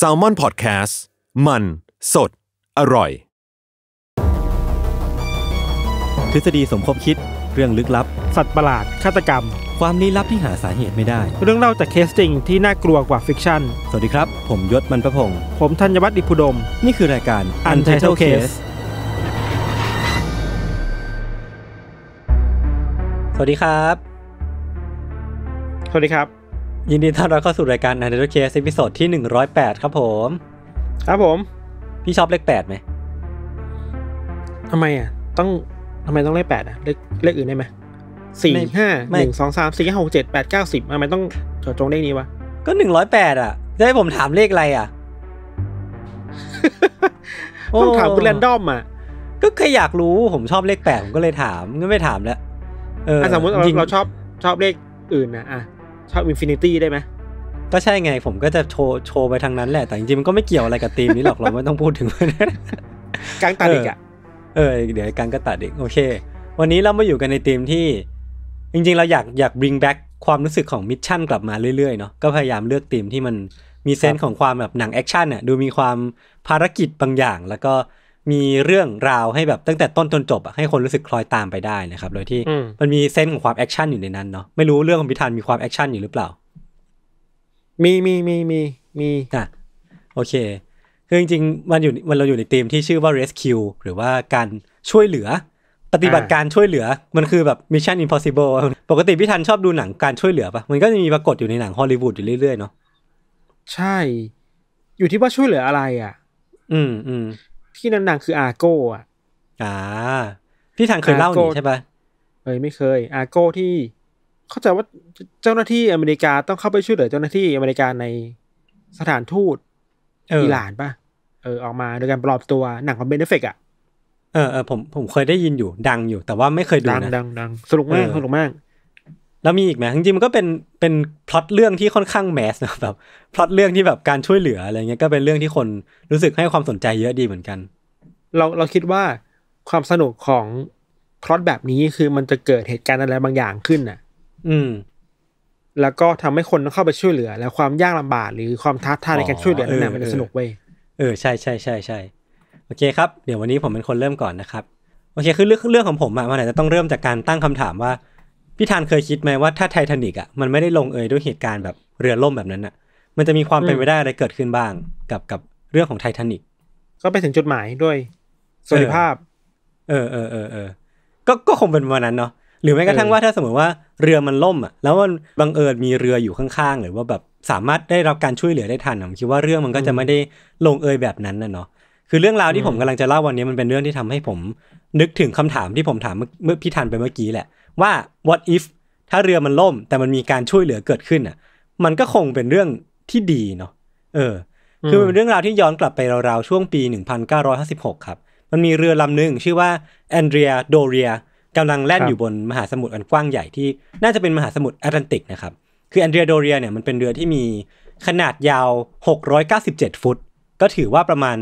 s a l ม o n PODCAST มัน สด อร่อย ทฤษฎีสมคบคิด เรื่องลึกลับ สัตว์ประหลาดฆาตกรรม ความลี้ลับที่หาสาเหตุไม่ได้ เรื่องเล่าจากเคสจริง ที่น่ากลัวกว่าฟิกชั่นสวัสดีครับ ผมยศมันประพงศ์ผมธัญวัฒน์อิพุดม นี่คือรายการ Untitled Case สวัสดีครับ สวัสดีครับยินดีต้อนรับเข้าสู่รายการ a n a l y s Case ั่นที่หนึ่งร้อยแปดครับผม ครับผม พี่ชอบเลขแปดไหมทำไมอ่ะต้องทำไมต้องเลขแปดอ่ะ เลขเลขอื่นได้ไหมสี่ห้าหนึ่งสองสามสี่ห้าหกเจ็ดแปดเก้าสิบทำไมต้องจาจงเลขนี้วะก็หนึ่งร้อยแปดอ่ะจะให้ผมถามเลขอะไรอ่ะต้องถามคุณแรนดอมอ่ะ ก็แค่อยากรู้ผมชอบเลขแปดผมก็เลยถามงั้นไม่ถามแล้วเออสมมติเราชอบชอบเลขอื่นนะอ่ะชอบอินฟินิตี้ได้ไหมก็ใช่ไงผมก็จะโชว์โชว์ไปทางนั้นแหละแต่จริงๆมันก็ไม่เกี่ยวอะไรกับธีมนี้หรอกเราไม่ต้องพูดถึงมันกางตัดอีกอ่ะเออเดี๋ยวกางก็ตัดอีกโอเค วันนี้เรามาอยู่กันในธีมที่จริงๆ เราอยากอยาก bring back ความรู้สึกของมิชชั่นกลับมาเรื่อยๆเนาะก็พยายามเลือกธีมที่มันมีเซนส์ของความแบบหนังแอคชั่นอ่ะดูมีความภารกิจบางอย่างแล้วก็มีเรื่องราวให้แบบตั้งแต่ต้นจนจบอะให้คนรู้สึกคล้อยตามไปได้นะครับ โดยที่มันมีเส้นของความแอคชั่นอยู่ในนั้นเนาะไม่รู้เรื่องของพิธันมีความแอคชั่นอยู่หรือเปล่า มีมีมีมีมีอ่ะโอเคคือจริงๆมันอยู่มันเราอยู่ในธีมที่ชื่อว่า rescue หรือว่าการช่วยเหลือ ปฏิบัติการช่วยเหลือ มันคือแบบ Mission Impossible ปกติพี่ทันชอบดูหนังการช่วยเหลือปะมันก็จะมีปรากฏอยู่ในหนังฮอลลีวูดอยู่เรื่อยๆเนาะใช่ อยู่ที่ว่าช่วยเหลืออะไรอ่ะ อืมอืมที่ดังๆ คืออาโก้อ่ะอ่าพี่ทางเคยเล่านี่ใช่ปะเอ้ยไม่เคย อาโก้ที่เข้าใจว่าเจ้าหน้าที่อเมริกาต้องเข้าไปช่วยเหลือเจ้าหน้าที่อเมริกาในสถานทูตอิหร่านปะเออ ออกมาโดยการปลอบตัวหนังของเบนเดฟเฟกอะเออเออผมผมเคยได้ยินอยู่ดังอยู่ แต่ว่าไม่เคยดูนะ ดังดังดังสนุกมากสนุกมากแล้วมีอีกไหมจริงๆมันก็เป็นเป็นพล็อตเรื่องที่ค่อนข้างแมสนะแบบพล็อตเรื่องที่แบบการช่วยเหลืออะไรเงี้ยก็เป็นเรื่องที่คนรู้สึกให้ความสนใจเยอะดีเหมือนกัน เราเราคิดว่าความสนุกของพล็อตแบบนี้คือมันจะเกิดเหตุการณ์อะไรบางอย่างขึ้นน่ะ อืม แล้วก็ทำให้คนต้องเข้าไปช่วยเหลือ แล้วความยากลำบากหรือความท้าทายในการช่วยเหลือนั่นแหละมันสนุกเว้ยเออใช่ใช่ใช่ใช่โอเคครับเดี๋ยววันนี้ผมเป็นคนเริ่มก่อนนะครับโอเคคือ เรื่องเรื่องของผมอะมันอาจจะต้องเริ่มจากการตั้งคำถามว่าพี่ธานเคยคิดไหมว่าถ้าไททานิกอ่ะมันไม่ได้ลงเอยด้วยเหตุการณ์แบบเรือล่มแบบนั้นอ่ะ มันจะมีความเป็นไปได้อะไรเกิดขึ้นบ้างกับกับเรื่องของไททานิกก็ไปถึงจุดหมายด้วยสุัภาพ เออเออเออเออก็ก็คงเป็นวันนั้นเนาะหรือแม้กระทั่งว่าถ้าสมมติว่าเรือมันล่มอ่ะแล้วมันบังเอิญมีเรืออยู่ข้างๆหรือว่าแบบสามารถได้รับการช่วยเหลือได้ทันผมคิดว่าเรื่องมันก็จะไม่ได้ลงเอยแบบนั้นนะเนาะคือเรื่องราวที่ผมกำลังจะเล่าวันนี้มันเป็นเรื่องที่ทำให้ผม นึกถึงคำถามที่ผมถามเมื่อพี่ทันไปเมื่อกี้แหละว่า what if ถ้าเรือมันล่ม แต่มันมีการช่วยเหลือเกิดขึ้นอ่ะ มันก็คงเป็นเรื่องที่ดีเนาะ เออ คือเป็นเรื่องราวที่ย้อนกลับไปราวๆช่วงปี 1956 ครับ มันมีเรือลำหนึ่งชื่อว่าแอนเดรียโดเรียกำลังแล่นอยู่บนมหาสมุทรอันกว้างใหญ่ที่น่าจะเป็นมหาสมุทรแอตแลนติกนะครับ คือแอนเดรียโดเรียเนี่ยมันเป็นเรือที่มีขนาดยาว 697 ฟุต ก็ถือว่าประมาณ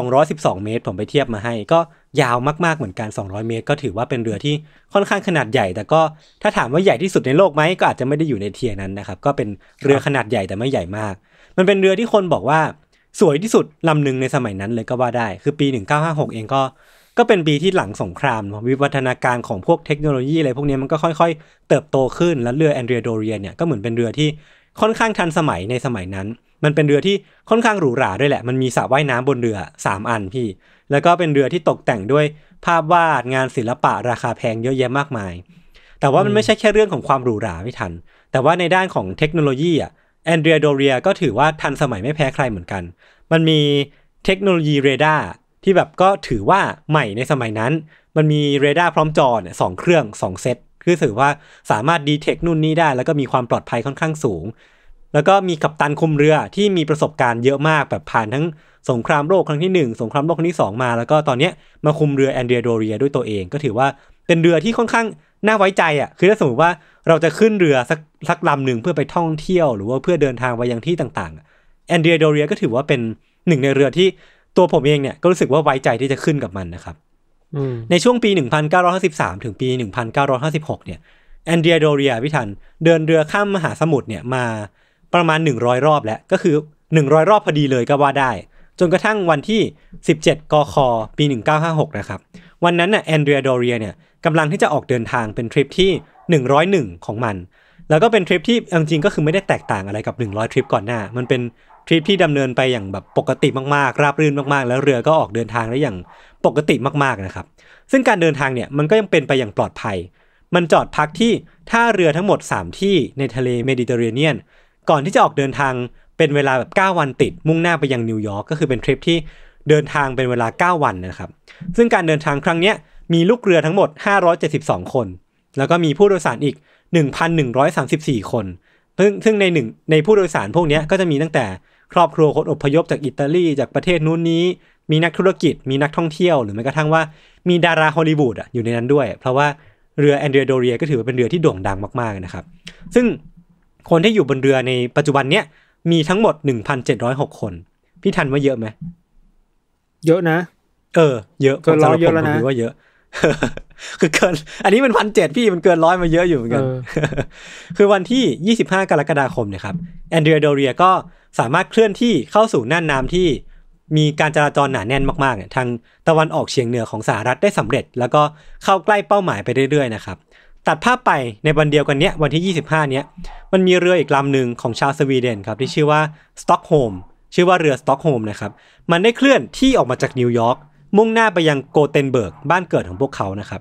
212 เมตร ผมไปเทียบมาให้ก็ยาวมากๆ เหมือนกัน 200 เมตร ก็ถือว่าเป็นเรือที่ค่อนข้างขนาดใหญ่ แต่ก็ ถ้าถามว่าใหญ่ที่สุดในโลกไหมก็อาจจะไม่ได้อยู่ในเทียนั้นนะครับ ก็เป็นเรือขนาดใหญ่แต่ไม่ใหญ่มาก มันเป็นเรือที่คนบอกว่าสวยที่สุดลำหนึ่งในสมัยนั้นเลยก็ว่าได้ คือปี 1956 เองก็ ก็เป็นปีที่หลังสงคราม วิวัฒนาการของพวกเทคโนโลยีอะไรพวกนี้มันก็ค่อยๆ เติบโตขึ้น แล้วเรือแอนเดรียโดเรียเนี่ย ก็เหมือนเป็นเรือที่ค่อนข้างทันสมัยในสมัยนั้นมันเป็นเรือที่ค่อนข้างหรูหราด้วยแหละ มันมีสระว่ายน้ำบนเรือ 3 อันพี่ แล้วก็เป็นเรือที่ตกแต่งด้วยภาพวาดงานศิลปะราคาแพงเยอะแยะมากมาย แต่ว่ามันไม่ใช่แค่เรื่องของความหรูหราไม่ทัน แต่ว่าในด้านของเทคโนโลยีอ่ะแอนเดรียโดเรียก็ถือว่าทันสมัยไม่แพ้ใครเหมือนกัน มันมีเทคโนโลยีเรดาร์ที่แบบก็ถือว่าใหม่ในสมัยนั้น มันมีเรดาร์พร้อมจอเนี่ยสองเครื่อง 2 เซตคือถือว่าสามารถดีเทคนู่นนี่ได้ แล้วก็มีความปลอดภัยค่อนข้างสูงแล้วก็มีกัปตันคุมเรือที่มีประสบการณ์เยอะมากแบบผ่านทั้งสงครามโลกครั้งที่1สงครามโลกครั้งที่2มา แล้วก็ตอนนี้มาคุมเรือแอนเดรียโดเรียด้วยตัวเองก็ถือว่าเป็นเรือที่ค่อนข้างน่าไว้ใจอ่ะ คือถ้าสมมติว่าเราจะขึ้นเรือสักสักลำหนึ่งเพื่อไปท่องเที่ยว หรือว่าเพื่อเดินทางไปยังที่ต่างๆแอนเดรียโดเรียก็ถือว่าเป็นหนึ่งในเรือที่ตัวผมเองเนี่ยก็รู้สึกว่าไว้ใจที่จะขึ้นกับมันนะครับในช่วงปี1953ถึงปี1956เนี่ย แอนเดรียโดเรียพิทัน เดินเรือข้ามมหาสมุทรเนี่ยมาประมาณ 100 รอบแล้ว ก็คือ 100 รอบพอดีเลยก็ว่าได้ จนกระทั่งวันที่ 17กคปี 1956 นะครับ วันนั้นน่ะแอนเดรียโดเรียเนี่ยกำลังที่จะออกเดินทางเป็นทริปที่ 101 ของมัน แล้วก็เป็นทริปที่จริงก็คือไม่ได้แตกต่างอะไรกับ 100ทริปก่อนหน้า มันเป็นทริปที่ดำเนินไปอย่างแบบปกติมากๆ ราบรื่นมากๆ แล้วเรือก็ออกเดินทางได้อย่างปกติมากๆนะครับซึ่งการเดินทางเนี่ยมันก็ยังเป็นไปอย่างปลอดภัย มันจอดพักที่ท่าเรือทั้งหมด 3ที่ในทะเลเมดิเตอร์เรเนียนก่อนที่จะออกเดินทางเป็นเวลาแบบ 9 วันติด มุ่งหน้าไปยังนิวยอร์กก็คือเป็นทริป ที่เดินทางเป็นเวลา 9 วันนะครับ ซึ่งการเดินทางครั้งนี้มีลูกเรือทั้งหมด 572 คน แล้วก็มีผู้โดยสารอีก 1,134 คน ซึ่งซึ่งในหนึ่งในผู้โดยสารพวกนี้ก็จะมีตั้งแต่ครอบครัวคนอพยพจากอิตาลีจากประเทศนู้นนี้มีนักธุรกิจ มีนักท่องเที่ยวหรือแม้กระทั่งว่ามีดาราฮอลลีวูดอยู่ในนั้นด้วย เพราะว่าเรือแอนเดรียโดเรียก็ถือว่าเป็นเรือที่โด่งดังมากๆนะครับซึ่งคนที่อยู่บนเรือในปัจจุบันเนี้ยมีทั้งหมดหนึ่งพันเจ็ดร้อยหกคน พี่ทันว่าเยอะไหมเยอะนะ เออ เยอะก็ร้อยเยอะแล้วนะว่าเยอะคือเกินอันนี้มันพันเจ็ดพี่มันเกินร้อยมาเยอะอยู่เหมือนกันคือวันที่ยี่สิบห้ากรกฎาคมเนี่ยครับ แอนเดรียโดเรียก็สามารถเคลื่อนที่เข้าสู่น่านน้ำที่ มีการจราจรหนาแน่นมากๆเนี่ยทางตะวันออกเฉียงเหนือของสหรัฐได้สำเร็จ แล้วก็เข้าใกล้เป้าหมายไปเรื่อยๆนะครับัดภาพไปในวันเดียวกันเนี้ยวันที่ 25 เนี้ย มันมีเรืออีกลำหนึ่งของชาวสวีเดนครับที่ชื่อว่าสต็อกโฮมชื่อว่าเรือสต็อกโฮมนะครับมันได้เคลื่อนที่ออกมาจากนิวยอร์กมุ่งหน้าไปยังโกเทนเบิร์กบ้านเกิดของพวกเขานะครับ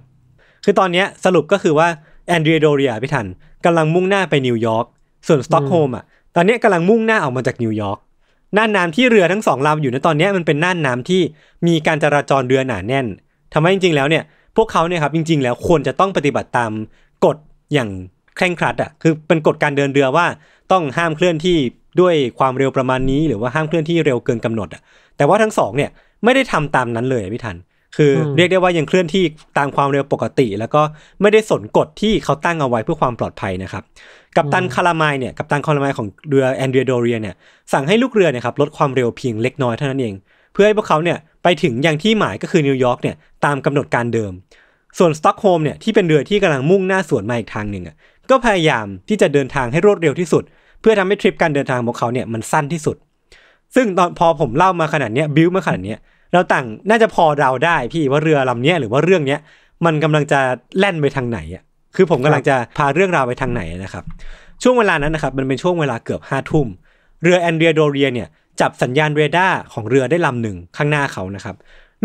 คือตอนนี้สรุปก็คือว่าแอนเดรียโดเรียพี่ทันกำลังมุ่งหน้าไปนิวยอร์กส่วนสต็อกโฮมอ่ะตอนนี้กำลังมุ่งหน้าออกมาจากนิวยอร์กน่านน้ำที่เรือทั้งสองลำอยู่ในตอนนี้มันเป็นน่านน้ำที่มีการจราจรเรือหนาแน่นทำให้จริงๆแล้วเนี่ยพวกเขาเนี่ยครับจริงๆแล้วควรจะต้องปฏิบัติตามกฎอย่างเคร่งครัดอ่ะคือเป็นกฎการเดินเรือว่า ต้องห้ามเคลื่อนที่ด้วยความเร็วประมาณนี้หรือว่าห้ามเคลื่อนที่เร็วเกินกำหนดอ่ะแต่ว่าทั้งสองเนี่ยไม่ได้ทำตามนั้นเลยพี่ทันคือเรียกได้ว่ายังเคลื่อนที่ตามความเร็วปกติ แล้วก็ไม่ได้สนกฎที่เขาตั้งเอาไว้เพื่อความปลอดภัยนะครับกัปตันคารามายเนี่ยกัปตันคารามายของเรือแอนเดรียโดเรียเนี่ยสั่งให้ลูกเรือเนี่ยครับลดความเร็วเพียงเล็กน้อยเท่านั้นเอง เพื่อให้พวกเขาเนี่ยไปถึงอย่างที่หมายก็คือนิวยอร์กเนี่ยตามกำหนดการเดิม ส่วนสต็อกโฮล์มเนี่ยที่เป็นเรือที่กำลังมุ่งหน้าสวนมาอีกทางหนึ่งอ่ะก็พยายามที่จะเดินทางให้รวดเร็วที่สุด เพื่อทำให้ทริปการเดินทางของเขาเนี่ยมันสั้นที่สุด ซึ่งตอนพอผมเล่ามาขนาดเนี้ยบิวมาขนาดเนี้ยเราต่างน่าจะพอเราได้พี่ว่าเรือลำเนี้ยหรือว่าเรื่องเนี้ยมันกำลังจะแล่นไปทางไหนอ่ะคือผมกำลังจะพาเรื่องราวไปทางไหนนะครับช่วงเวลานั้นนะครับมันเป็นช่วงเวลาเกือบห้าทุ่มเรือแอนเดรียโดเรียเนี่ยจับสัญญาณเรดาร์ของเรือได้ลำหนึ่งข้างหน้าเขานะครับ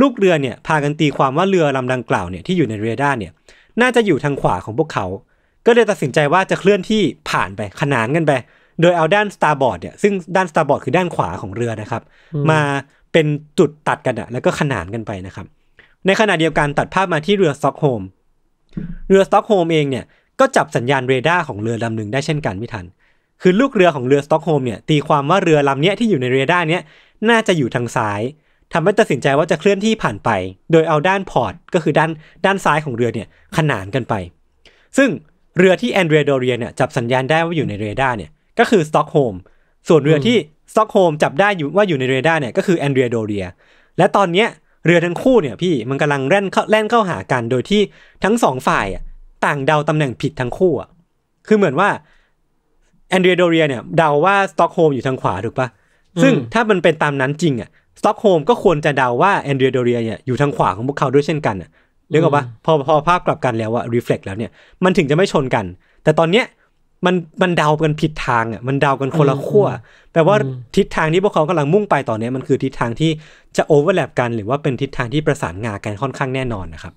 ลูกเรือเนี่ยพากันตีความว่าเรือลำดังกล่าวเนี่ยที่อยู่ในเรดาร์เนี่ยน่าจะอยู่ทางขวาของพวกเขา ก็เลยตัดสินใจว่าจะเคลื่อนที่ผ่านไปขนานกันไปโดยเอาด้านสตาร์บอร์ดเนี่ยซึ่งด้านสตาร์บอร์ดคือด้านขวาของเรือนะครับมาเป็นจุดตัดกันอะแล้วก็ขนานกันไปนะครับในขณะเดียวกันตัดภาพมาที่เรือซ็อกโฮมเรือซ็อกโฮมเองเนี่ยก็จับสัญญาณเรดาร์ของเรือลำหนึ่งได้เช่นกันพี่ทันคือลูกเรือของเรือสต็อกโฮมเนี่ยตีความว่าเรือลำเนี้ยที่อยู่ในเรดาร์เนี้ยน่าจะอยู่ทางซ้ายทำให้ตัดสินใจว่าจะเคลื่อนที่ผ่านไป โดยเอาด้านพอร์ตก็คือด้านด้านซ้ายของเรือเนี่ยขนานกันไป ซึ่งเรือที่แอนเดรียโดเรียเนี่ยจับสัญญาณได้ว่าอยู่ในเรดาร์เนี่ยก็คือสต็อกโฮมส่วนเรือที่สต็อกโฮมจับได้อยู่ว่าอยู่ในเรดาร์เนี่ยก็คือแอนเดรียโดเรียและตอนเนี้ยเรือทั้งคู่เนี่ยพี่มันกำลังแล่นเข้าแล่นเข้าหากันโดยที่ทั้งสองฝ่ายต่างเดาตำแหน่งผิดทั้งคู่อ่ะคือเหมือนว่าแอนเดรียโดเรียเนี่ยเดาว่าสต็อกโฮมอยู่ทางขวาถูกปะซึ่งถ้ามันเป็นตามนั้นจริงอ่ะสต็อกโฮมก็ควรจะเดาว่าแอนเดรียโดเรียเนี่ยอยู่ทางขวาของพวกเขาด้วยเช่นกันอ่ะเรียกว่าพอพอภาพกลับกันแล้วอะรีเฟล็กแล้วเนี่ยมันถึงจะไม่ชนกัน แต่ตอนเนี้ยมันมันเดากันผิดทางอ่ะมันเดากันคนละขั้วแปลว่าทิศทางที่พวกเขากำลังมุ่งไปตอนนี้มันคือทิศทางที่จะโอเวอร์แลปกัน หรือว่าเป็นทิศทางที่ประสานงากันค่อนข้างแน่นอนนะครับ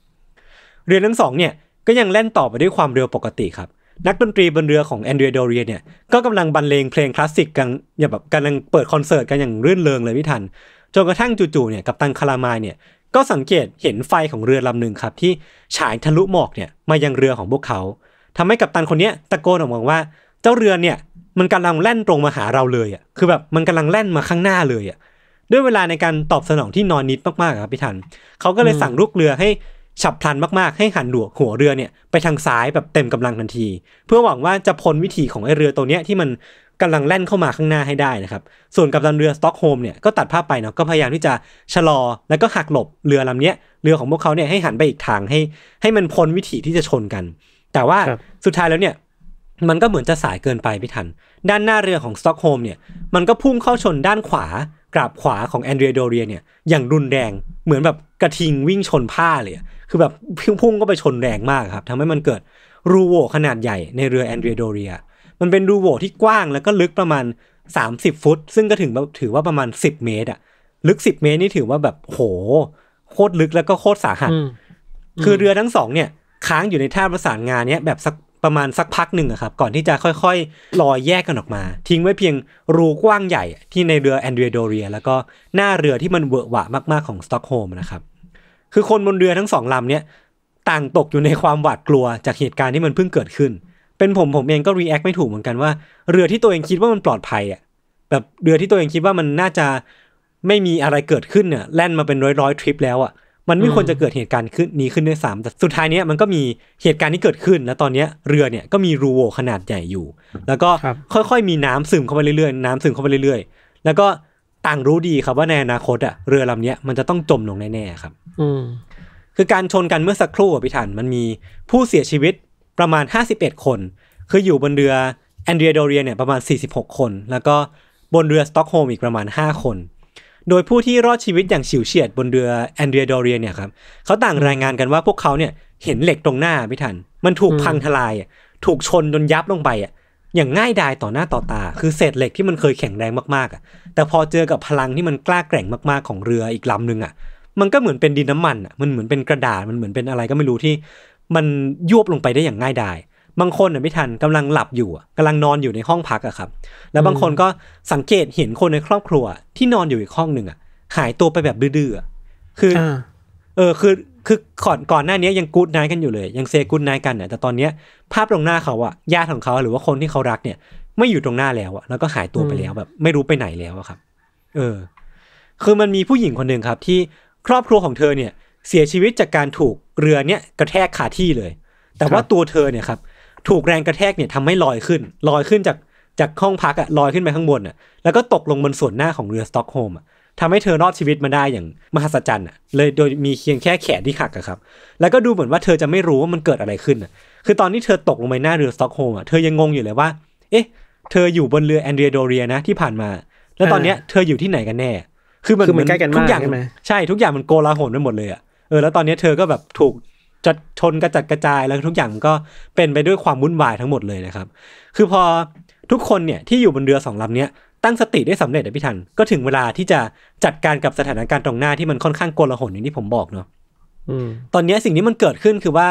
เรือทั้งสองเนี่ยก็ยังแล่นต่อไปด้วยความเร็วปกติครับนักดนตรีบนเรือของแอนเดรียโดเรียเนี่ยก็กำลังบรรเลงเพลงคลาสสิกกันอย่างแบบกำลังเปิดคอนเสิร์ตกันอย่างรื่นเริงเลยพี่ทัน จนกระทั่งจู่ๆเนี่ยกับตังคารามายเนี่ยก็สังเกตเห็นไฟของเรือลำหนึ่งครับที่ฉายทะลุหมอกเนี่ยมายังเรือของพวกเขา ทำให้กับตันคนนี้ตะโกนออกมาว่า เจ้าเรือเนี่ยมันกำลังแล่นตรงมาหาเราเลยอ่ะคือแบบมันกำลังแล่นมาข้างหน้าเลยอ่ะด้วยเวลาในการตอบสนองที่นอนนิดมากๆครับพี่ทันเขาก็เลยสั่งลูกเรือให้ฉับพลันมากๆ ให้หันหัวหัวเรือเนี่ยไปทางซ้ายแบบเต็มกำลังทันที เพื่อหวังว่าจะพ้นวิถีของไอเรือตัวเนี้ยที่มันกำลังแล่นเข้ามาข้างหน้าให้ได้นะครับส่วนกัปตันเรือสต็อกโฮมเนี่ยก็ตัดภาพไปเนาะก็พยายามที่จะชะลอแล้วก็หักหลบเรือลำเนี้ยเรือของพวกเขาเนี่ยให้หันไปอีกทางให้ ให้มันพ้นวิถีที่จะชนกัน แต่ว่าสุดท้ายแล้วเนี่ยมันก็เหมือนจะสายเกินไปไม่ทัน ด้านหน้าเรือของสต็อกโฮมเนี่ยมันก็พุ่งเข้าชนด้านขวา กราบขวาของแอนเดรียโดเรียเนี่ยอย่างรุนแรง เหมือนแบบกระทิงวิ่งชนผ้าเลยคือแบบ พุ่งก็ไปชนแรงมากครับทำให้มันเกิดรูโหวขนาดใหญ่ในเรือแอนเดรียโดเรีย มันเป็นรูโหวที่กว้างแล้วก็ลึกประมาณ 30 ฟุต ซึ่งก็ถึงถือว่าประมาณ 10 เมตรอะลึก 10 เมตรนี่ถือว่าแบบโห โคตรลึกแล้วก็โคตรสาหัส คือเรือทั้งสองเนี่ย ค้างอยู่ในท่าประสานงานเนี้ยแบบสักประมาณสักพักหนึ่งครับ ก่อนที่จะค่อยๆลอยแยกกันออกมา ทิ้งไว้เพียงรูกว้างใหญ่ ที่ในเรือแอนเดรียโดเรีย แล้วก็หน้าเรือที่มันเวอะหวะมากๆของสต็อกโฮล์มนะครับคือคนบนเรือทั้งสองลำเนี่ยต่างตกอยู่ในความหวาดกลัวจากเหตุการณ์ที่มันเพิ่งเกิดขึ้น เป็นผมผมเองก็รีแอคไม่ถูกเหมือนกันว่า เรือที่ตัวเองคิดว่ามันปลอดภัยอ่ะแบบเรือที่ตัวเองคิดว่ามันน่าจะไม่มีอะไรเกิดขึ้นเนี่ยแล่นมาเป็นร้อยร้อยทริปแล้วอ่ะมันไม่ควรจะเกิดเหตุการณ์ขึ้นนี้ขึ้นด้วยซ้ำแต่สุดท้ายเนี้ยมันก็มีเหตุการณ์ที่เกิดขึ้น แล้วตอนเนี้ยเรือเนี่ยก็มีรูโวขนาดใหญ่อยู่ แล้วก็ค่อยๆมีน้ำซึมเข้าไปเรื่อยๆน้ำซึมเข้าไปเรื่อยๆ แล้วก็ต่างรู้ดีครับว่าในอนาคตอ่ะเรือลำเนี้ยมันจะต้องจมลงแน่ๆครับคือการชนกันเมื่อสักครู่พี่ถันมันมีผู้เสียชีวิตประมาณ 51 คน คืออยู่บนเรือแอนเดรียโดเรียเนี่ยประมาณ 46 คน แล้วก็บนเรือสต็อกโฮมอีกประมาณ 5 คน โดยผู้ที่รอดชีวิตอย่างฉิวเฉียดบนเรือแอนเดรียโดเรียเนี่ยครับเขาต่างรายงานกันว่าพวกเขาเนี่ยเห็นเหล็กตรงหน้าพี่ถัน มันถูกพังทลาย ถูกชนจนยับลงไปอ่ะอย่างง่ายดายต่อหน้าต่อตา คือเศษเหล็กที่มันเคยแข็งแรงมากๆอ่ะแต่พอเจอกับพลังที่มันกล้าแกร่งมากๆของเรืออีกลำหนึ่งอ่ะมันก็เหมือนเป็นดินน้ามันอ่ะ มันเหมือนเป็นกระดาษ มันเหมือนเป็นอะไรก็ไม่รู้ที่ มันยุบลงไปได้อย่างง่ายดาย บางคนอ่ะไม่ทัน กำลังหลับอยู่กำลังนอนอยู่ในห้องพักอะครับ แล้วบางคนก็สังเกตเห็นคนในครอบครัว ที่นอนอยู่อีกห้องหนึ่งอ่ะหายตัวไปแบบดื้อๆคือ เออ คือ คือก่อน ก่อนหน้านี้ยังกู๊ดนายกันอยู่เลย ยังเซกู๊ดนายกันเนี่ยแต่ตอนเนี้ยภาพตรงหน้าเขาอะญาติของเขาหรือว่าคนที่เขารักเนี่ย ไม่อยู่ตรงหน้าแล้วอะแล้วก็หายตัวไปแล้วแบบ ไม่รู้ไปไหนแล้วอะครับ เออ คือมันมีผู้หญิงคนหนึ่งครับที่ครอบครัวของเธอเนี่ยเสียชีวิตจากการถูกเรือเนี่ยกระแทกขาที่เลย แต่ว่าตัวเธอเนี่ยครับถูกแรงกระแทกเนี่ยทำให้ลอยขึ้นลอยขึ้นจากจากห้องพักอะลอยขึ้นไปข้างบนอะแล้วก็ตกลงบนส่วนหน้าของเรือสต็อกโฮมอะทำให้เธอรอดชีวิตมาได้อย่างมหัศจรรย์อะเลยโดยมีเพียงแค่แขนที่หักอะครับ แล้วก็ดูเหมือนว่าเธอจะไม่รู้ว่ามันเกิดอะไรขึ้นอะคือตอนที่เธอตกลงไปหน้าเรือสต็อกโฮมอะเธอยังงงอยู่เลยว่าเอ๊ะ เธออยู่บนเรือแอนเดรียโดเรียนะที่ผ่านมา แล้วตอนเนี้ยเธออยู่ที่ไหนกันแน่คือมันมันใกล้กันมากใช่ไหมใช่ทุกอย่างมันโกลาหลไปหมดเลยอ่ะเออแล้วตอนนี้เธอก็แบบถูกจัดชนกระจัดกระจายแล้วทุกอย่างก็เป็นไปด้วยความวุ่นวายทั้งหมดเลยนะครับ คือพอทุกคนเนี่ยที่อยู่บนเรือสองลำเนี้ยตั้งสติได้สำเร็จนะพี่ทันก็ถึงเวลาที่จะจัดการกับสถานการณ์ตรงหน้าที่มันค่อนข้างโกลาหลอย่างที่ผมบอกเนาะตอนนี้สิ่งที่มันเกิดขึ้นคือว่า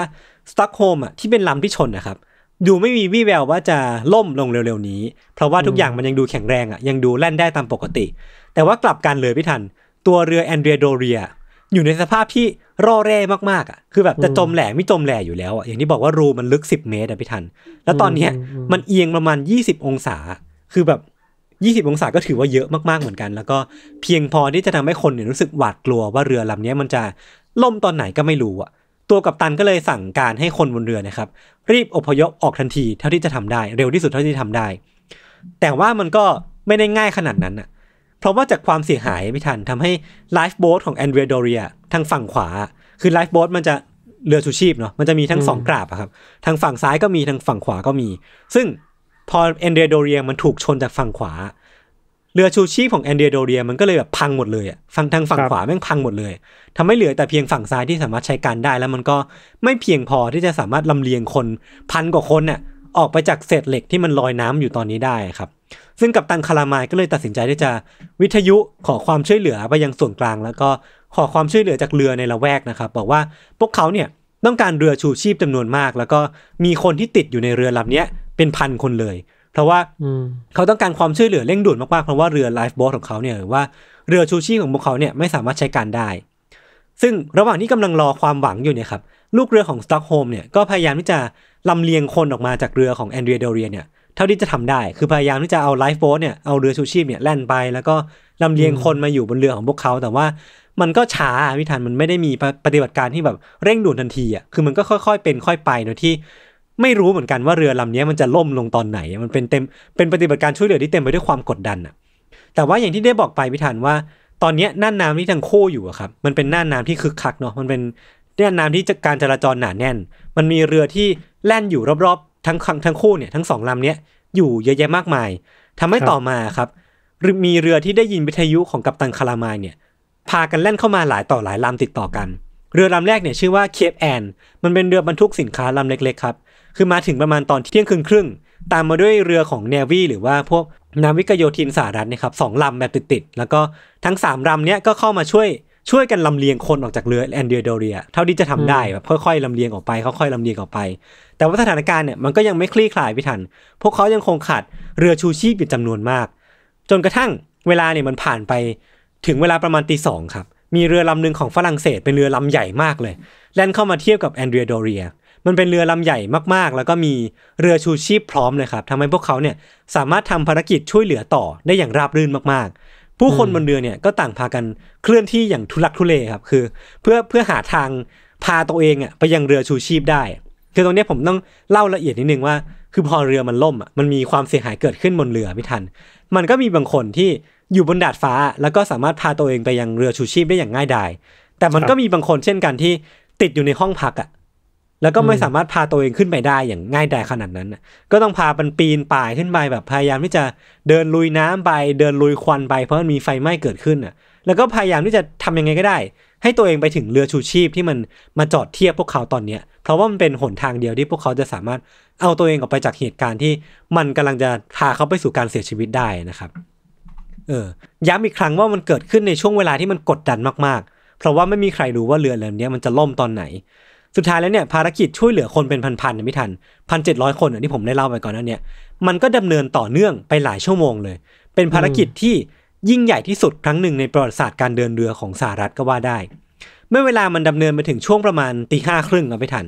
สต็อกโฮมอ่ะที่เป็นลำที่ชนนะครับดูไม่มีวี่แววว่าจะล่มลงเร็ว ๆ นี้ เพราะว่าทุกอย่างมันยังดูแข็งแรงอ่ะยังดูแล่นได้ตามปกติ แต่ว่ากลับกันเลยพี่ทัน ตัวเรือแอนเดรียโดเรียอยู่ในสภาพที่ร่อแร่มากๆอ่ะคือแบบจะจมแหล่ไม่จมแหล่อยู่แล้วอ่ะอย่างที่บอกว่ารูมันลึก 10 เมตรอ่ะพี่ทัน แล้วตอนเนี้ยมันเอียงประมาณ 20 องศา คือแบบ 20 องศาก็ถือว่าเยอะมากๆเหมือนกัน แล้วก็เพียงพอที่จะทำให้คนเนี่ยรู้สึกหวาดกลัว ว่าเรือลำนี้มันจะล่มตอนไหนก็ไม่รู้อ่ะตัวกัปตันก็เลยสั่งการให้คนบนเรือนะครับรีบอพยพออกทันทีเท่าที่จะทำได้ เร็วที่สุดเท่าที่ทำได้ แต่ว่ามันก็ไม่ได้ง่ายขนาดนั้นอะเพราะว่าจากความเสียหายไม่ทันทำให้ไลฟ์โบ๊ทของแอนเดรียโดเรียทางฝั่งขวา คือไลฟ์โบ๊ทมันจะเรือชูชีพเนาะมันจะมีทั้งสองกราบครับทางฝั่งซ้ายก็มีทางฝั่งขวาก็มี ซึ่งพอแอนเดรียโดเรียมันถูกชนจากฝั่งขวาเรือชูชีพของแอนเดียโดเรียมันก็เลยแบบพังหมดเลยอ่ะฝั่งทางฝั่งขวาแม่งพังหมดเลย ทำให้เหลือแต่เพียงฝั่งซ้ายที่สามารถใช้การได้ แล้วมันก็ไม่เพียงพอที่จะสามารถลำเลียงคนพันกว่าคนน่ยออกไปจากเศษเหล็กที่มันลอยน้ำอยู่ตอนนี้ได้ครับซึ่งกับตันคารามายก็เลยตัดสินใจที่จะวิทยุขอความช่วยเหลือไปยังส่วนกลาง แล้วก็ขอความช่วยเหลือจากเรือในละแวกนะครับบอกว่าพวกเขาเนี่ยต้องการเรือชูชีพจำนวนมาก แล้วก็มีคนที่ติดอยู่ในเรือลำนี้เป็นพันคนเลยเพราะว่าเขาต้องการความช่วยเหลือเร่งด่วนมากๆ เพราะว่าเรือไลฟ์บอทของเขาเนี่ยหรือว่าเรือชูชีพของพวกเขาเนี่ยไม่สามารถใช้การได้ ซึ่งระหว่างที่กำลังรอความหวังอยู่เนี่ยครับลูกเรือของสต็อกโฮมเนี่ยก็พยายามที่จะลำเลียงคนออกมาจากเรือของแอนเดรียเดเรียเนี่ยเท่าที่จะทำได้ คือพยายามที่จะเอาไลฟ์โบ๊ทเนี่ยเอาเรือชูชีพเนี่ยแล่นไป แล้วก็ลำเลียงคนมาอยู่บนเรือของพวกเขา แต่ว่ามันก็ช้าพิธันมันไม่ได้มีปฏิบัติการที่แบบเร่งด่วนทันทีอ่ะคือมันก็ค่อยๆเป็นค่อยไปโดยที่ไม่รู้เหมือนกันว่าเรือลำนี้มันจะล่มลงตอนไหน มันเป็นเต็ม เป็นปฏิบัติการช่วยเหลือที่เต็มไปด้วยความกดดันอะแต่ว่าอย่างที่ได้บอกไปพิธานว่า ตอนนี้น่านน้ำที่ทั้งค่อยู่ครับ มันเป็นน่านน้ำที่คึกคักเนาะ มันเป็นน่านน้ำที่การจราจรหนาแน่น มันมีเรือที่แล่นอยู่รอบๆ ทั้งทั้งค่เนี่ยทั้งสองลำเนี้ยอยู่เยอะแยะมากมาย ทำให้ต่อมาครับมีเรือที่ได้ยินวิทยุของกัปตันคารามายเนี่ยพากันแล่นเข้ามาหลายต่อหลายลำติดต่อกัน เรือลำแรกเนี่ยชื่อว่าเคปแอน มันเป็นเรือบรรทุกสินค้าลำเล็กๆครับคือมาถึงประมาณตอนเที่ยงคืนครึ่ง ตามมาด้วยเรือของเนวีหรือว่าพวกนาวิกโยธินสหรัฐนะครับสองลำแบบติดๆแล้วก็ทั้ง 3ลำเนี้ยก็เข้ามาช่วยช่วยกันลำเลียงคนออกจากเรือแอนเดรโดเรียเท่าที่จะทำได้แบบค่อยๆลำเลียงออกไปค่อยๆลำเลียงออกไป แต่ว่าสถานการณ์เนี่ยมันก็ยังไม่คลี่คลายี่ทัน พวกเขายังคงขาดเรือชูชีพอยู่จำนวนมาก จนกระทั่งเวลาเนี่ยมันผ่านไปถึงเวลาประมาณตีสองครับมีเรือลำหนึ่งของฝรั่งเศสเป็นเรือลำใหญ่มากเลย แล่นเข้ามาเทียบกับแอนเดรโดเรียมันเป็นเรือลำใหญ่มากๆ แล้วก็มีเรือชูชีพพร้อมเลยครับทำให้พวกเขาเนี่ยสามารถทำภารกิจช่วยเหลือต่อได้อย่างราบรื่นมากๆ ผู้คนบนเรือเนี่ยก็ต่างพากันเคลื่อนที่อย่างทุลักทุเลครับ คือ เพื่อเพื่อหาทางพาตัวเองอ่ะไปยังเรือชูชีพได้ คือตรงนี้ผมต้องเล่าละเอียดนิดนึงว่า คือพอเรือมันล่มอ่ะ มันมีความเสียหายเกิดขึ้นบนเรือพี่ทัน มันก็มีบางคนที่อยู่บนดาดฟ้า แล้วก็สามารถพาตัวเองไปยังเรือชูชีพได้อย่างง่ายดาย แต่มันก็มีบางคนเช่นกันที่ติดอยู่ในห้องพักอ่ะแล้วก็ไม่สามารถพาตัวเองขึ้นไปได้อย่างง่ายดายขนาดนั้น ก็ต้องพามันปีนป่ายขึ้นไปแบบพยายามที่จะเดินลุยน้ำไปเดินลุยควันไปเพราะมันมีไฟไหม้เกิดขึ้นอ่ะ แล้วก็พยายามที่จะทำยังไงก็ได้ ให้ตัวเองไปถึงเรือชูชีพที่มันมาจอดเทียบพวกเขาตอนเนี้ย เพราะว่ามันเป็นหนทางเดียวที่พวกเขาจะสามารถเอาตัวเองออกไปจากเหตุการณ์ที่ มันกำลังจะพาเขาไปสู่การเสียชีวิตได้นะครับ เออ ย้ำอีกครั้งว่ามันเกิดขึ้นในช่วงเวลาที่มันกดดันมาก ๆ เพราะว่าไม่มีใครรู้ว่าเรือลำนี้มันจะล่มตอนไหนสุดท้ายแล้วเนี่ยภารกิจช่วยเหลือคนเป็นพันๆไม่ทันพันเจ็ดร้อยคนที่ผมได้เล่าไปก่อนนั้นเนี่ยมันก็ดำเนินต่อเนื่องไปหลายชั่วโมงเลย เป็นภารกิจที่ยิ่งใหญ่ที่สุดครั้งหนึ่งในประวัติศาสตร์การเดินเรือของสหรัฐก็ว่าได้ เมื่อเวลามันดำเนินไปถึงช่วงประมาณตีห้าครึ่งเอาไปทัน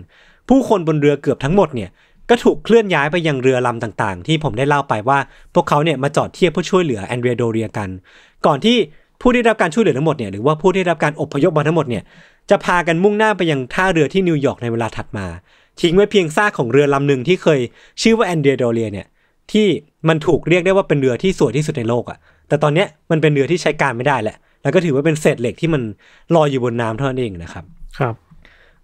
ผู้คนบนเรือเกือบทั้งหมดเนี่ยก็ถูกเคลื่อนย้ายไปยังเรือลำต่างๆ ที่ผมได้เล่าไปว่า พวกเขาเนี่ยมาจอดเทียบเพื่อช่วยเหลือแอนเดรียโดเรียกัน ก่อนที่ผู้ได้รับการช่วยเหลือทั้งหมดเนี่ยหรือว่าผู้ได้รับการอบพยพมาทั้งหมดเนี่ยจะพากันมุ่งหน้าไปยังท่าเรือที่นิวยอร์กในเวลาถัดมาทิ้งไว้เพียงซากของเรือลำหนึ่งที่เคยชื่อว่าแอนเดรียโดเรียเนี่ยที่มันถูกเรียกได้ว่าเป็นเรือที่สวยที่สุดในโลกอะ่ะแต่ตอนนี้มันเป็นเรือที่ใช้การไม่ได้แหละแล้วก็ถือว่าเป็นเศษเหล็กที่มันลอยอยู่บนน้ำเท่านั้นเองนะครับครับ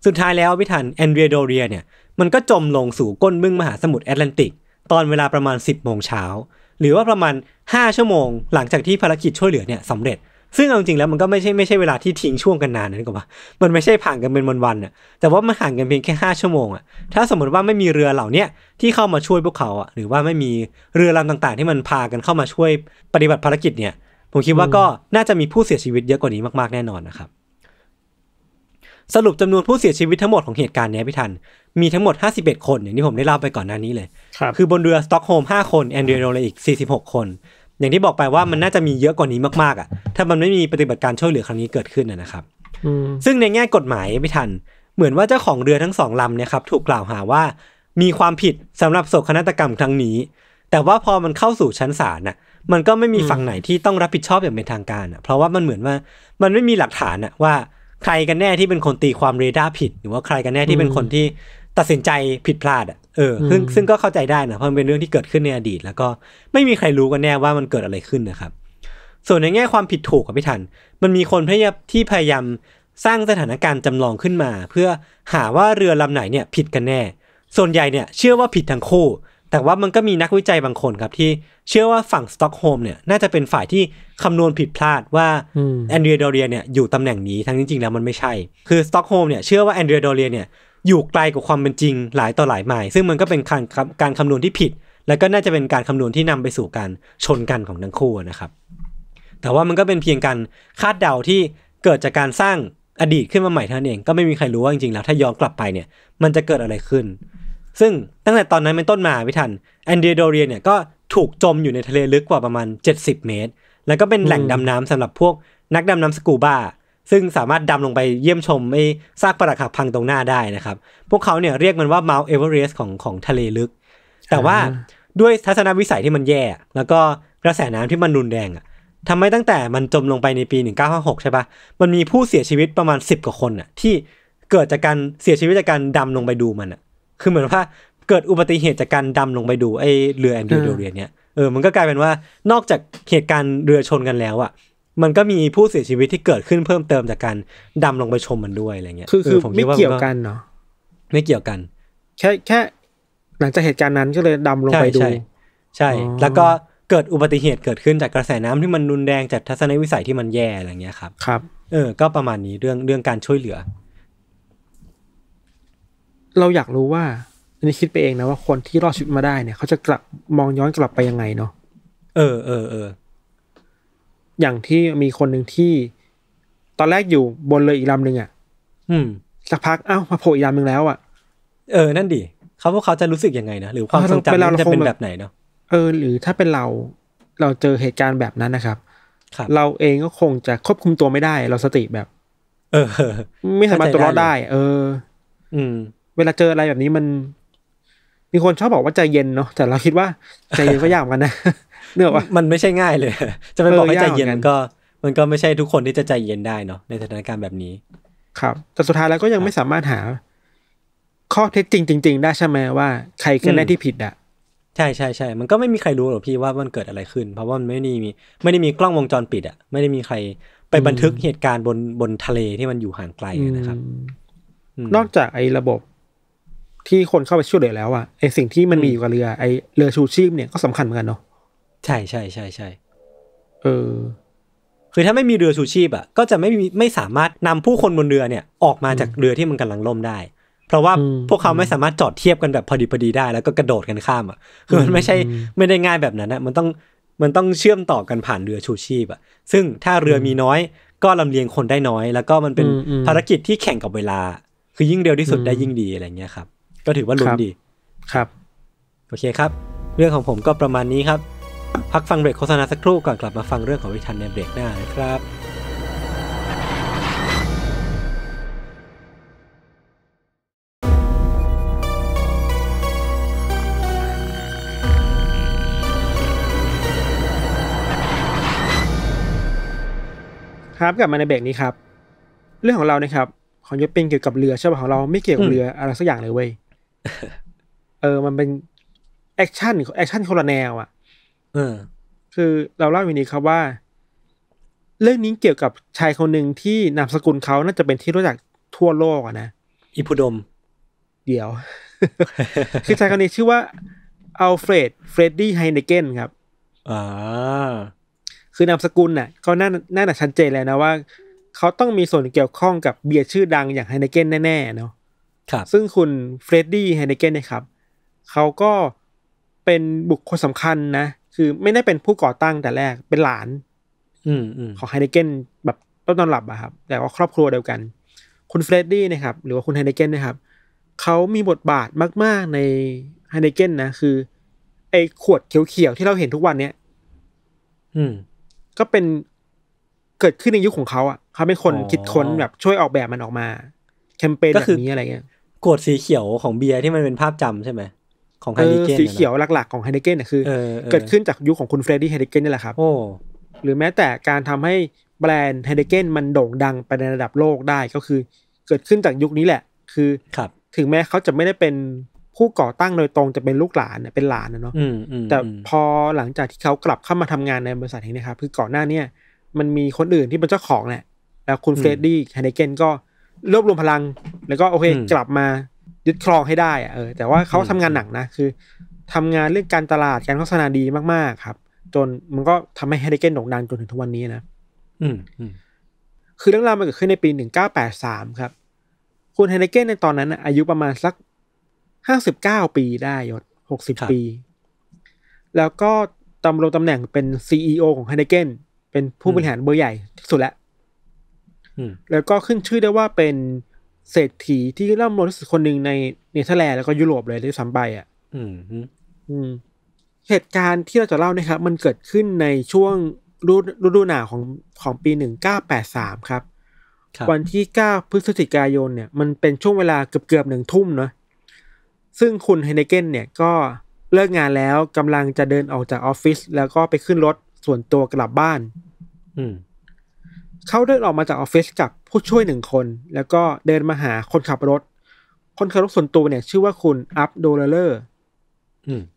สุดท้ายแล้วพิธันแอนเดรียโดเรียเนี่ยมันก็จมลงสู่ก้นบึ้งมหาสมุทรแอตแลนติกตอนเวลาประมาณ10บโมงเช้าหรือว่าประมาณ 5 ชั่วโมง หลังจากที่ภารกิจช่วยเหลือเนี่ยสำเร็จซึ่งเอาจริงแล้วมันก็ไม่ใช่ไม่ใช่เวลาที่ทิ้งช่วงกันนานนั่นก็ว่ามันไม่ใช่ผ่านกันเป็นวันๆอ่ะ แต่ว่ามันห่างกันเพียงแค่ห้าชั่วโมงอ่ะ ถ้าสมมติว่าไม่มีเรือเหล่าเนี้ยที่เข้ามาช่วยพวกเขาอ่ะ หรือว่าไม่มีเรือลำต่างๆ ที่มันพากันเข้ามาช่วยปฏิบัติภารกิจเนี่ยผมคิดว่าก็น่าจะมีผู้เสียชีวิตเยอะกว่านี้มากๆแน่นอนนะครับ สรุปจำนวนผู้เสียชีวิตทั้งหมดของเหตุการณ์นี้พี่ทัน มีทั้งหมด51 คนอย่างที่ผมได้เล่าไปก่อนหน้านี้เลย คือบนเรือสต็อกโฮม5 คนแอนเดรโรเลอีก46คนอย่างที่บอกไปว่ามันน่าจะมีเยอะกว่านี้มากๆอ่ะ ถ้ามันไม่มีปฏิบัติการช่วยเหลือครั้งนี้เกิดขึ้นนะครับซึ่งในแง่กฎหมายไม่ทันเหมือนว่าเจ้าของเรือทั้งสองลำเนี่ยครับถูกกล่าวหาว่า มีความผิดสำหรับโศกนาฏกรรมครั้งนี้ แต่ว่าพอมันเข้าสู่ชั้นศาลน่ะมันก็ไม่มีฝั่งไหนที่ต้องรับผิดชอบอย่างเป็นทางการอ่ะเพราะว่ามันเหมือนว่ามันไม่มีหลักฐานอ่ะว่า ใครกันแน่ที่เป็นคนตีความเรดาร์ผิด หรือว่าใครกันแน่ที่เป็นคนที่ตัดสินใจผิดพลาดอ่ะเออซึ่งซึ่งก็เข้าใจได้นะ เพราะมันเป็นเรื่องที่เกิดขึ้นในอดีต แล้วก็ไม่มีใครรู้กันแน่ว่ามันเกิดอะไรขึ้นนะครับ ส่วนในแง่ความผิดถูกกับพี่ทัน มันมีคนพยายามที่พยายามสร้างสถานการณ์จำลองขึ้นมา เพื่อหาว่าเรือลำไหนเนี่ยผิดกันแน่ ส่วนใหญ่เนี่ยเชื่อว่าผิดทั้งคู่ แต่ว่ามันก็มีนักวิจัยบางคนครับที่เชื่อว่าฝั่งสต็อกโฮล์มเนี่ยน่าจะเป็นฝ่ายที่คำนวณผิดพลาดว่าแอนเดรียดอเรียเนี่ยอยู่ตำแหน่งนี้ทั้งจริงๆแล้วมันไม่ใช่ คือสต็อกโฮล์มเนี่ยเชื่อว่าแอนเดรียดอเรียเนี่ยอยู่ไกลกว่าความเป็นจริงหลายต่อหลายไมล์ซึ่งมันก็เป็นการการคำนวณที่ผิด และก็น่าจะเป็นการคำนวณที่นำไปสู่การชนกันของทั้งคู่นะครับ แต่ว่ามันก็เป็นเพียงการคาดเดาที่เกิดจากการสร้างอดีตขึ้นมาใหม่เท่านั้นเองก็ไม่มีใครรู้ว่าจริงๆแล้วถ้าย้อนกลับไปเนี่ยมันจะเกิดอะไรขึ้น ซึ่งตั้งแต่ตอนนั้นเป็นต้นมาพิทันแอนเดรโดเรียเนี่ยก็ถูกจมอยู่ในทะเลลึกกว่าประมาณ70 เมตร แล้วก็เป็นแหล่งดำน้ำสำหรับพวก นักดำน้ำสกูบ้าซึ่งสามารถดำลงไปเยี่ยมชมไอ้ซากปรักหักพังตรงหน้าได้นะครับ พวกเขาเนี่ยเรียกมันว่าเมลเอเวอเรสต์ของของทะเลลึก แต่ว่าด้วยทัศนวิสัยที่มันแย่ แล้วก็กระแสน้ำที่มันรุนแรงอะทำให้ตั้งแต่มันจมลงไปในปี1956ใช่ปะ มันมีผู้เสียชีวิตประมาณ 10กว่าคนอะที่เกิดจากการเสียชีวิตจากการดำลงไปดูมันอะคือเหมือนว่าเกิดอุบัติเหตุจากการดำลงไปดูไอ้เรือแอนดรวเดเรียนเนี่ย เออมันก็กลายเป็นว่านอกจากเหตุการณ์เรือชนกันแล้วอะมันก็มีผู้เสียชีวิตที่เกิดขึ้นเพิ่มเติมจากการดำลงไปชมมันด้วยอะไรเงี้ย คือคือไม่เกี่ยวกันเนาะไม่เกี่ยวกัน แค่แค่หลังจากเหตุการณ์นั้นก็เลยดำลงไปดู ใช่ ใช่ แล้วก็เกิดอุบัติเหตุเกิดขึ้นจากกระแสน้ำที่มันนุนแดงจากทัศนวิสัยที่มันแย่อะไรเงี้ยครับ ครับ เออ ก็ประมาณนี้เรื่องเรื่องการช่วยเหลือ เราอยากรู้ว่า อันนี้คิดไปเองนะ ว่าคนที่รอดชีวิตมาได้เนี่ย เขาจะกลับมองย้อนกลับไปยังไงเนาะ เออเออเอออย่างที่มีคนหนึ่งที่ตอนแรกอยู่บนเรืออีกลำหนึ่งอ่ะอืม สักพักอ้าวมาโผล่อีกลำหนึ่งแล้วอ่ะ เออ นั่นดิเขาพวกเขาจะรู้สึกยังไงนะหรือความทรงจำจะเป็นแบบไหนเนาะเออ หรือถ้าเป็นเรา เราเจอเหตุการณ์แบบนั้นนะครับรบเราเองก็คงจะควบคุมตัวไม่ได้ เราสติแบบ เออไม่สามารถตัวรอดได้ เออ อืม เวลาเจออะไรแบบนี้มัน มีคนชอบบอกว่าใจเย็นเนาะแต่เราคิดว่า ใจเย็นก็ยากกันนะเนื่อว่ามันไม่ใช่ง่ายเลย จะไปบอกให้ใจเย็นนก็ มันก็ไม่ใช่ทุกคนที่จะใจเย็นได้เนาะในสถานการณ์แบบนี้ ครับ แต่สุดท้ายแล้วก็ยังไม่สามารถหา ข้อเท็จจริง จริง ๆ ได้ใช่ไหมว่า ใครกันแน่ที่ผิดอ่ะ ใช่ใช่ใช่ มันก็ไม่มีใครรู้หรอกพี่ว่ามันเกิดอะไรขึ้น เพราะว่ามันไม่ได้มี ไม่ได้มีกล้องวงจรปิดอ่ะไม่ได้มีใครไปบันทึกเหตุการณ์บนบนทะเลที่มันอยู่ห่างไกลนะครับ นอกจากไอ้ระบบที่คนเข้าไปช่วยเหลือแล้วอ่ะไอ้สิ่งที่มันมีอยู่กับเรือไอ้เรือชูชีพเนี่ยก็สำคัญเหมือนกันเนาะใช่ใช่ใช่ใช่เออ คือถ้าไม่มีเรือชูชีพอ่ะ ก็จะไม่มีไม่สามารถนำผู้คนบนเรือเนี่ย ออกมาจากเรือที่มันกำลังล่มได้ เพราะว่าพวกเขาไม่สามารถจอดเทียบกันแบบพอดีพอดีได้แล้วก็กระโดดกันข้ามอ่ะ คือมันไม่ใช่ ไม่ได้ง่ายแบบนั้นนะมันต้องมันต้องเชื่อมต่อกันผ่านเรือชูชีพอ่ะ ซึ่งถ้าเรือมีน้อย ก็ลำเลียงคนได้น้อย แล้วก็มันเป็นภารกิจที่แข่งกับเวลา คือยิ่งเร็วที่สุดได้ยิ่งดีอะไรเงี้ยครับ ก็ถือว่าลุ้นดี ครับ โอเคครับ เรื่องของผมก็ประมาณนี้ครับพักฟังเบรกโฆษณาสักครู่ก่อนกลับมาฟังเรื่องของวิทันในเบรกหน้านะครับครับกลับมาในเบรกนี้ครับ เรื่องของเรานะครับของยศเป็นเกี่ยวกับเรือใช่ป่ะของเราไม่เกี่ยวกับเรืออะไรสักอย่างเลยเว้ยเออมันเป็นแอคชั่นแอคชั่นคนละแนวอ่ะเออคือเราเล่าอย่างนี้ครับว่า เรื่องนี้เกี่ยวกับชายคนหนึ่งที่นามสกุลเขาน่าจะเป็นที่รู้จักทั่วโลกอะนะอิพุดม เดี๋ยว คือชายคนนี้ชื่อว่าอัลเฟรดเฟรดดี้ไฮเนเกนครับอ่าคือนามสกุลน่ะก็น่าหน่าหนักชัดเจนแล้วนะว่า เขาต้องมีส่วนเกี่ยวข้องกับเบียร์ชื่อดังอย่างไฮเนเกนแน่ๆเนาะครับซึ่งคุณเฟรดดี้ไฮเนเกนเนี่ยครับเขาก็เป็นบุคคลสำคัญนะคือไม่ได้เป็นผู้ก่อตั้งแต่แรก เป็นหลาน อืมของไฮเดเกนแบบต้นตนหลับอะครับ แต่ว่าครอบครัวเดียวกัน คุณเฟรดดี้นะครับ หรือว่าคุณไฮเดเกนนะครับ เขามีบทบาทมาก ๆในไฮเดเกนนะ คือ ไอ้ขวดเขียวๆที่เราเห็นทุกวันเนี้ยอืม ก็เป็นเกิดขึ้นในยุคขของเขาอ่ะเขาเป็นคนคิดค้นแบบช่วยออกแบบมันออกมาแคมเปญแบบนี้อะไรเงี้ยขวดสีเขียวของเบียร์ที่มันเป็นภาพจำใช่ไหมของไฮเดเกนสีเขียวหลักๆของไฮเดเกนเนี่ยคือ เกิดขึ้นจากยุคของคุณเฟรดดี้ไฮเดเกนนี่แหละครับหรือแม้แต่การทำให้แบรนด์ไฮเดเกนมันโด่งดังไปในระดับโลกได้ ก็คือ เกิดขึ้นจากยุคนี้แหละ คือครับ ถึงแม้เขาจะไม่ได้เป็นผู้ก่อตั้งโดยตรงจะเป็นลูกหลานเป็นหลานนะเนาะ แต่พอหลังจากที่เขากลับเข้ามาทำงานในบริษัทนี้นะครับ คือก่อนหน้าเนี่ยมันมีคนอื่นที่เป็นเจ้าของแหละแล้วคุณเฟรดดี้ไฮเดเกนก็รวบรวมพลังแล้วก็โอเค กลับมายึดครองให้ได้อะเออ แต่ว่าเขาทำงานหนักนะ คือ ทำงานเรื่องการตลาด การโฆษณาดีมากๆ ครับ จนมันก็ทำให้เฮดรเกนโด่งดังจนถึงทุกวันนี้นะ อืมคือเรื่องราวมันเกิดขึ้นในปีหนึ่งเก้าแปดสามครับ คุณเฮดรเกนในตอนนั้นอายุประมาณสักห้าสิบเก้าปีได้ยศหกสิบปี แล้วก็ดำรงตำแหน่งเป็นซีอโอของไฮเดเกนเป็นผู้บริหารเบอร์ใหญ่ที่สุดแล้วแล้วก็ขึ้นชื่อได้ว่าเป็นเศรษฐีที่ร่ำรวยที่สุดคนหนึ่งในเนเธอร์แลนด์แล้วก็ยุโรปเลยที่สซ้ำไปอ่ะอืมอืมเหตุการณ์ที่เราจะเล่านะครับ มันเกิดขึ้นในช่วงรฤดูฤดูหนาวของของปีหนึ่งเก้าแปดสามครับ วันที่เก้าพฤศจิกายนเนี่ย มันเป็นช่วงเวลาเกือบเกือบหนึ่งทุ่มเนาะซึ่งคุณเฮเนเกนเนี่ยก็เลิกงานแล้วกำลังจะเดินออกจากออฟฟิศแล้วก็ไปขึ้นรถส่วนตัวกลับบ้าน อืมเขาเดินออกมาจากออฟฟิศกับผู้ช่วยหนึ่งคน แล้วก็เดินมาหาคนขับรถ คนขับรถส่วนตัวเนี่ย ชื่อว่าคุณอัพโดลเลอร์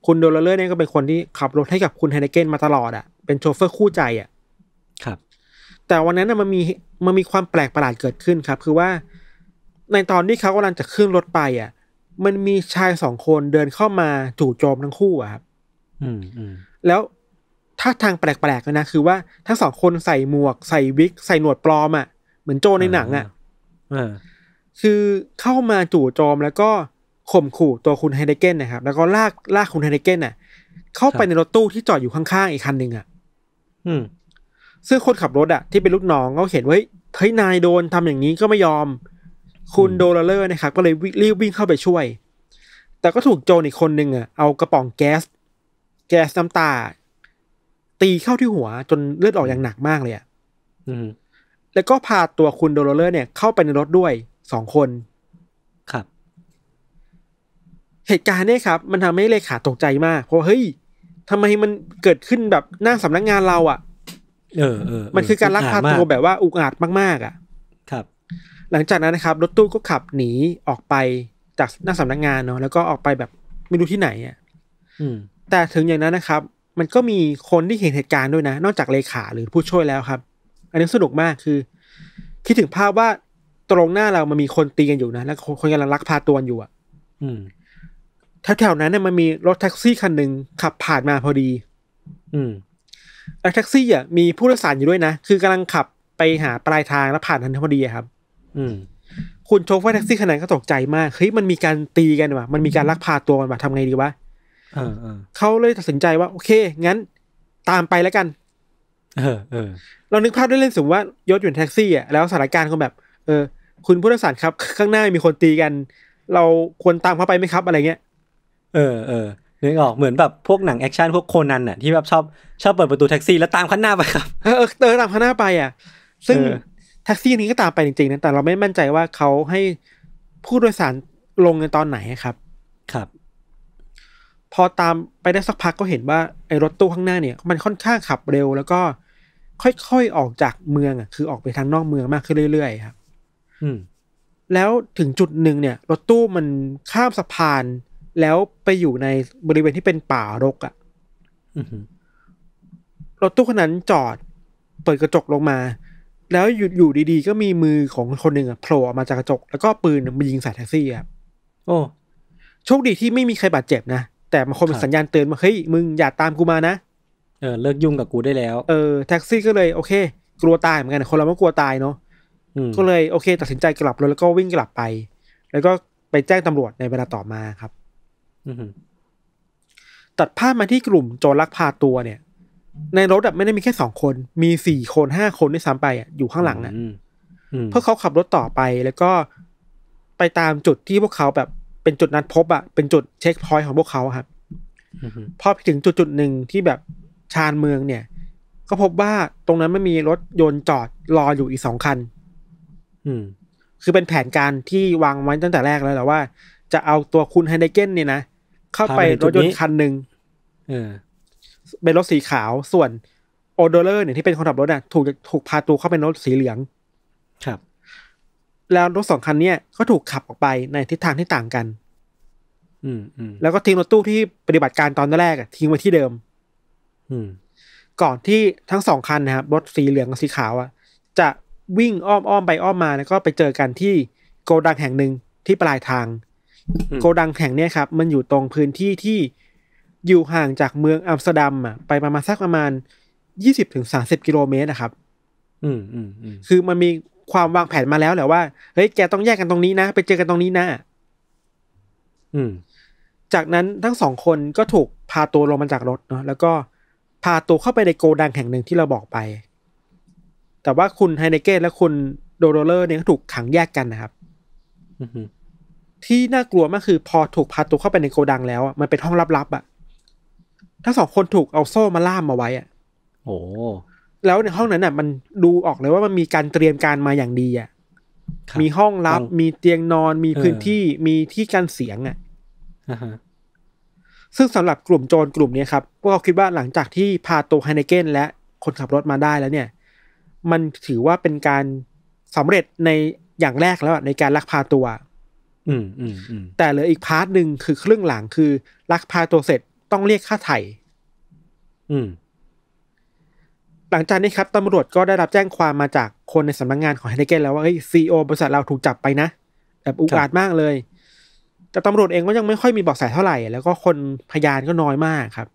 คุณโดลเลอร์เนี่ยก็เป็นคนที่ขับรถให้กับคุณไฮเดเกนมาตลอดอะ่ะ เป็นโชเฟอร์คู่ใจอะ่ะ ครับ แต่วันนั้นนะมันมีมันมีความแปลกประหลาดเกิดขึ้นครับ คือว่าในตอนที่เขากำลังจะขึ้นรถไปอะ่ะ มันมีชายสองคนเดินเข้ามาจู่โจมทั้งคู่อะครับ อืมอืมแล้วท่าทางแปลกๆนะคือว่าทั้งสองคนใส่หมวกใส่วิก ใส่หนวดปลอมอะ่ะเหมือนโจในหนังอะ่ะคือเข้ามาจู่โจมแล้วก็ข่มขู่ตัวคุณไฮเดเกนนะครับแล้วก็ลากลากคุณไฮเดเกนน่ะ เข้าไปในรถตู้ที่จอดอยู่ข้างๆ อีกคันหนึ่งอะ่ะซึ่งคนขับรถอะ่ะที่เป็นลูกน้อง ก็เห็นว่าเฮ้ย นายโดนทำอย่างนี้ก็ไม่ยอม คุณโดลเลอร์นะครับก็เลยรีบวิ่งเข้าไปช่วย แต่ก็ถูกโจนอีกคนหนึ่งอ่ะ เอากระป๋องแก๊ส แก๊สน้ำตาตีเข้าที่หัวจนเลือดออกอย่างหนักมากเลยอะ่ะแล้วก็พาตัวคุณโดโรเลอร์ เนี่ย เข้าไปในรถด้วยสองคน ครับ เหตุการณ์เนี่ยครับ มันทำให้เลขาตกใจมาก เพราะ เฮ้ยทำไมมันเกิดขึ้นแบบ หน้าสำนักงานเราอะ่ะเออเออมันคือการลักพาตัวแบบว่าอุกอาจมากๆอะ่ะ ครับ หลังจากนั้นนะครับ รถตู้ก็ขับหนีออกไปจากหน้าสำนักงานเนาะแล้วก็ออกไปแบบไม่รู้ที่ไหนอะ่ะแต่ถึงอย่างนั้นนะครับมันก็มีคนที่เห็นเหตุการณ์ด้วยนะ นอกจากเลขาหรือผู้ช่วยแล้วครับ อันนี้สนุกมากคือ คิดถึงภาพว่าตรงหน้าเรามันมีคนตีกันอยู่นะ แล้วคนกำลังลักพาตัวอยู่อ่ะ อืมแถวๆนั้นเนี่ยมันมีรถแท็กซี่คันหนึ่งขับผ่านมาพอดี อืมแล้วแท็กซี่อ่ะมีผู้โดยสารอยู่ด้วยนะ คือกำลังขับไปหาปลายทางแล้วผ่านทันพอดีครับ อืม คุณโชเฟอร์แท็กซี่ขนาดก็ตกใจมากเฮ้ยมันมีการตีกันว่ะมันมีการลักพาตัวกันว่ะทำไงดีวะเขาเลยตัดสินใจว่า โอเคงั้นตามไปแล้วกัน เออ เออ เรานึกภาพด้วยเล่นสมมติว่ายศอยู่แท็กซี่อ่ะแล้วสถานการณ์เขาแบบ เออ คุณผู้โดยสารครับข้างหน้ามีคนตีกัน เราควรตามเขาไปไหมครับอะไรเงี้ยเออเออนึกออกเหมือนแบบพวกหนังแอคชั่นพวกโคนันอ่ะที่แบบชอบชอบเปิดประตูแท็กซี่ แล้วตามข้างหน้าไปครับ เออเออตามข้างหน้าไปอ่ะ ซึ่งแท็กซี่นี้ก็ตามไปจริงๆนะแต่เราไม่มั่นใจว่าเขาให้ผู้โดยสารลงในตอนไหนครับ ครับพอตามไปได้สักพักก็เห็นว่าไอ้รถตู้ข้างหน้าเนี่ย มันค่อนข้างขับเร็วแล้วก็ค่อยๆออกจากเมืองอ่ะคือออกไปทางนอกเมืองมากขึ้นเรื่อยๆครับอืม แล้วถึงจุดหนึ่งเนี่ยรถตู้มันข้ามสะพานแล้วไปอยู่ในบริเวณที่เป็นป่ารกอ่ะรถตู้คันนั้นจอดเปิดกระจกลงมา แล้วอยู่อยู่ดีๆก็มีมือของคนหนึ่งอ่ะโผล่ออกมาจากกระจก แล้วก็ปืนมายิงใส่แท็กซี่ครับโอ้โชคดีที่ไม่มีใครบาดเจ็บนะแต่มานคนเป็นสัญญาณเตือนมาเฮ้ยมึงอย่าตามกูมานะเออเลิกยุ่งกับกูได้แล้วเออแท็กซี่ก็เลยโอเค กลัวตายเหมือนกันคนเราไม่กลัวตายเนาะก็เลยโอเค ตัดสินใจกลับรถแล้วก็วิ่งกลับไป แล้วก็ไปแจ้งตำรวจในเวลาต่อมาครับตัดภาพมาที่กลุ่มโจรลักพาตัวเนี่ย ในรถไม่ได้มีแค่สองคน มีสี่คนห้าคนด้วยซ้ำไปอ่ะอยู่ข้างหลังอ่ะเพื่อเขาขับรถต่อไป แล้วก็ไปตามจุดที่พวกเขาแบบเป็นจุดนัดพบอะเป็นจุดเช็คพอยต์ของพวกเขาครับพอไปถึงจุดจุดหนึ่งที่แบบชานเมืองเนี่ย ก็พบว่าตรงนั้นไม่มีรถยนต์จอดรออยู่อีกสองคันคือเป็นแผนการที่วางไว้ตั้งแต่แรกแล้วแหละว่าจะเอาตัวคุณไฮเดเกนเนี่ยนะเข้าไปรถยนต์คันหนึ่งเป็นรถสีขาวส่วนโอโดเลอร์เนี่ยที่เป็นคนขับรถอ่ะถูกถูกพาตัวเข้าเป็นรถสีเหลืองครับแล้วรถสองคันเนี้ยก็ถูกขับออกไปในทิศทางที่ต่างกัน อืมอืมแล้วก็ทิ้งรถตู้ที่ปฏิบัติการตอนแรกอะทิ้งไว้ที่เดิม อืม ก่อนที่ทั้งสองคันนะครับรถสีเหลืองกับสีขาวอะจะวิ่งอ้อมอ้อมไปอ้อมมาแล้ว ก็ไปเจอกันที่โกดังแห่งหนึ่งที่ปลายทาง โกดังแห่งเนี้ยครับ มันอยู่ตรงพื้นที่ที่อยู่ห่างจากเมืองอัมสเตอร์ดัมอะไปประมาณสักประมาณยี่สิบถึงสามสิบกิโลเมตรนะครับ อืมอืมคือมันมีความวางแผนมาแล้วแหละว่า เฮ้ย แกต้องแยกกันตรงนี้นะ ไปเจอกันตรงนี้นะอืม จากนั้นทั้งสองคนก็ถูกพาตัวลงมาจากรถเนาะ แล้วก็พาตัวเข้าไปในโกดังแห่งหนึ่งที่เราบอกไป แต่ว่าคุณไฮเนเกตและคุณโดโรเลอร์เนี่ยถูกขังแยกกันนะครับที่น่ากลัวมากคือพอถูกพาตัวเข้าไปในโกดังแล้ว มันเป็นห้องลับๆอะ่ะ ทั้งสองคนถูกเอาโซ่มาล่ามมาไว้อะ่ะ โอ้แล้วในห้องนั้นน่ะ มันดูออกเลยว่ามันมีการเตรียมการมาอย่างดี อ่ะ มีห้องรับ มีเตียงนอน มีพื้นที่ มีที่กันเสียงอ่ะซึ่งสำหรับกลุ่มโจร กลุ่มนี้ครับพวกเขาคิดว่าหลังจากที่พาตัวไฮเนเกนและ คนขับรถมาได้แล้วเนี่ย มันถือว่าเป็นการสำเร็จในอย่างแรกแล้วในการลักพาตัว อืมอืมแต่เหลืออีกพาร์ทหนึ่งคือครึ่งหลังคือลักพาตัวเสร็จต้องเรียกค่าไถ่อืมหลังจากนี้ครับ ตำรวจก็ได้รับแจ้งความมาจากคนในสำนักงงานของไฮเดเกนแล้วว่าเฮ้ยซีอบริษัทเราถูกจับไปนะแบบอุกอาจมากเลย แต่ตำรวจเองก็ยังไม่ค่อยมีบอกแสเท่าไหร่ แล้วก็คนพยานก็น้อยมากครับ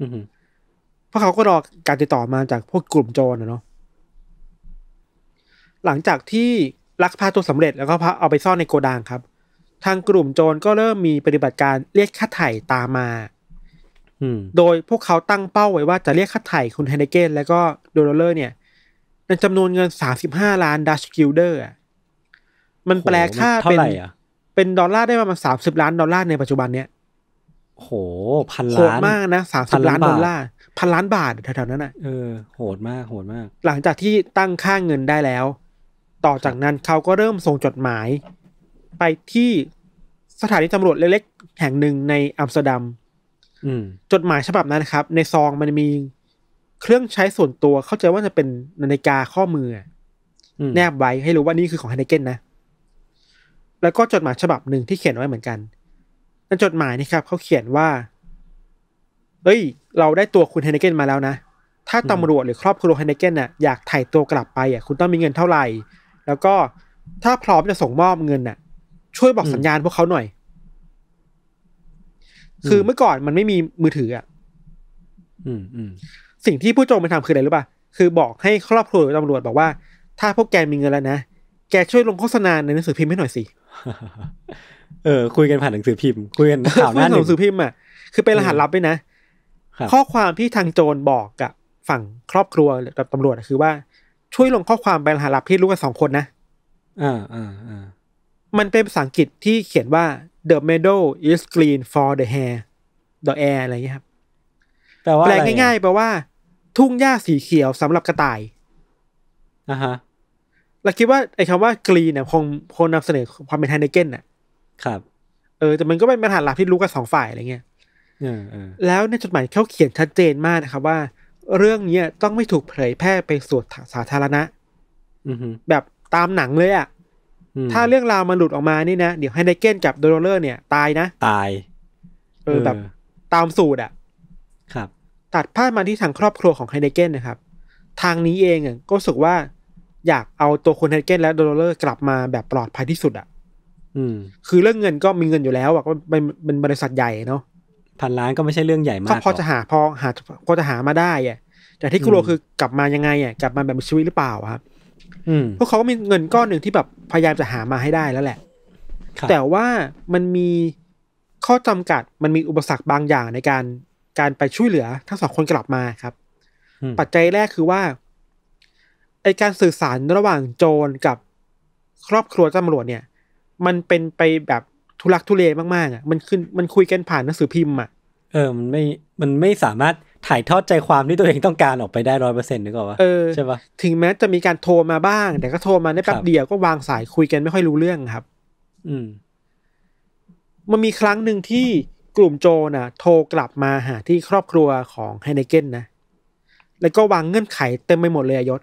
อืเพราะเขาก็รอการติดต่อมาจากพวกกลุ่มโจรนะเนาะหลังจากที่ลักพาตัวสำเร็จแล้วก็เอาไปซ่อนในโกดังครับ ทางกลุ่มโจรก็เริ่มมีปฏิบัติการเรียกค่าไถ่ตามมาโดยพวกเขาตั้งเป้าไว้ว่าจะเรียกค่าไถ่คุณไฮเนเกนและก็โดลเลอร์เนี่ยในจำนวนเงินสาสิบห้าล้านดัชกิลเดอร์มันแปลค่าเป็นเป็นดอลลาร์ได้ประมาณสามสิบล้านดอลลาร์ในปัจจุบันเนี่ยโหพันล้านโหดมากนะสามสิบล้านดอลลาร์ พันล้านบาทแถวๆนั้นอ่ะเออ โหดมาก โหดมาก หลังจากที่ตั้งค่าเงินได้แล้ว ต่อจากนั้นเขาก็เริ่มส่งจดหมาย ไปที่สถานีตำรวจเล็กๆแห่งหนึ่งในอัมสเตอร์ดัมจดหมายฉบับนั้นครับ ในซองมันมีเครื่องใช้ส่วนตัวเข้าใจว่าจะเป็นนาฬิกาข้อมือ แนบไว้ให้รู้ว่านี่คือของไฮเนเกนนะแล้วก็จดหมายฉบับหนึ่งที่เขียนไว้เหมือนกันนั่นจดหมายนี่ครับเขาเขียนว่าเอ้ยเราได้ตัวคุณไฮเนเกนมาแล้วนะถ้าตำรวจหรือครอบครัวไฮเนเกนน่ะอยากถ่ายตัวกลับไปอ่ะคุณต้องมีเงินเท่าไหร่ แล้วก็ถ้าพร้อมจะส่งมอบเงินน่ะ ช่วยบอกสัญญาณพวกเขาหน่อยคือเมื่อก่อนมันไม่มีมือถืออ่ะสิ่งที่ผู้โจมไปทำคืออะไรรู้ป่ะคือบอกให้ครอบครัวตำรวจบอกว่า ถ้าพวกแกมีเงินแล้วนะแกช่วยลงโฆษณาในหนังสือพิมพ์ให้หน่อยสิเออ คุยกันผ่านหนังสือพิมพ์ คุยกันข่าวหน้าหนังสือพิมพ์อ่ะคือเป็นรหัสลับด้วยนะข้อความที่ทางโจรบอกกับฝั่งครอบครัวกับตำรวจคือว่า ช่วยลงข้อความเป็นรหัสลับที่รู้กันสองคนนะอ่าอ่าอ่ามันเป็นภาษาอังกฤษที่เขียนว่า the meadow is green for the hair the air อะไรอย่เงี้ยครับแปลว่าแปลง่ายๆ แปลว่า ทุ่งหญ้าสีเขียวสำหรับกระต่ายอ่ะฮะเราคิดว่าไอ้คำว่ากรีนเนี่ยคงคงนำเสนอความเป็นไฮเนเกนน่ะครับ เออ แต่มันก็เป็นปัญหาหลักที่รู้กันสองฝ่ายอะไรเงี้ยแล้วในจดหมายเขาเขียนชัดเจนมากนะครับว่า เรื่องนี้ต้องไม่ถูกเผยแพร่ไปสู่สาธารณะแบบตามหนังเลยอะ่ะถ้าเรื่องราวมันหลุดออกมานี่นะ เดี๋ยวไฮเนเกนกับโดโรเลอร์เนี่ย ตายนะ ตายเออแบบตามสูตรอ่ะครับ ตัดภาพมาที่ทางครอบครัวของไฮเนเกนนะครับ ทางนี้เองอ่ะก็สึกว่าอยากเอาตัวคนไฮเนเกนและโดโรเลอร์กลับมาแบบปลอดภัยที่สุดอ่ะ อืม คือเรื่องเงินก็มีเงินอยู่แล้วอ่ะก็เป็นเป็นบริษัทใหญ่เนาะพันล้านก็ไม่ใช่เรื่องใหญ่มากก็พอจะหาพอหาพอจะหามาได้อ่ะแต่ที่กลัวคือกลับมายังไง อ่ะกลับมาแบบชีวิตหรือเปล่าครับพวกเขา ก็มีเงินก้อนหนึ่งที่แบบพยายามจะหามาให้ได้แล้วแหละ แต่ว่ามันมีข้อจำกัด มันมีอุปสรรคบางอย่างในการการไปช่วยเหลือทั้งสองคนกลับมาครับ ปัจจัยแรกคือว่าไอการสื่อสารระหว่างโจรกับครอบครัวตำรวจเนี่ย มันเป็นไปแบบทุลักทุเลมาก ๆ อ่ะ มันขึ้น มันคุยกันผ่านหนังสือพิมพ์อ่ะ เออ มัน ไม่ มันไม่สามารถถ่ายทอดใจความที่ตัวเองต้องการออกไปได้ร้อยเปอร์เซ็นต์นึกออกปะใช่ปะถึงแม้จะมีการโทรมาบ้างแต่ก็โทรมาได้แป๊บเดียวก็วางสายคุยกันไม่ค่อยรู้เรื่องครับ อืมมันมีครั้งหนึ่งที่กลุ่มโจน่ะ โทรกลับมาหาที่ครอบครัวของไฮเนเกนนะแล้วก็วางเงื่อนไขเต็มไปหมดเลยยศ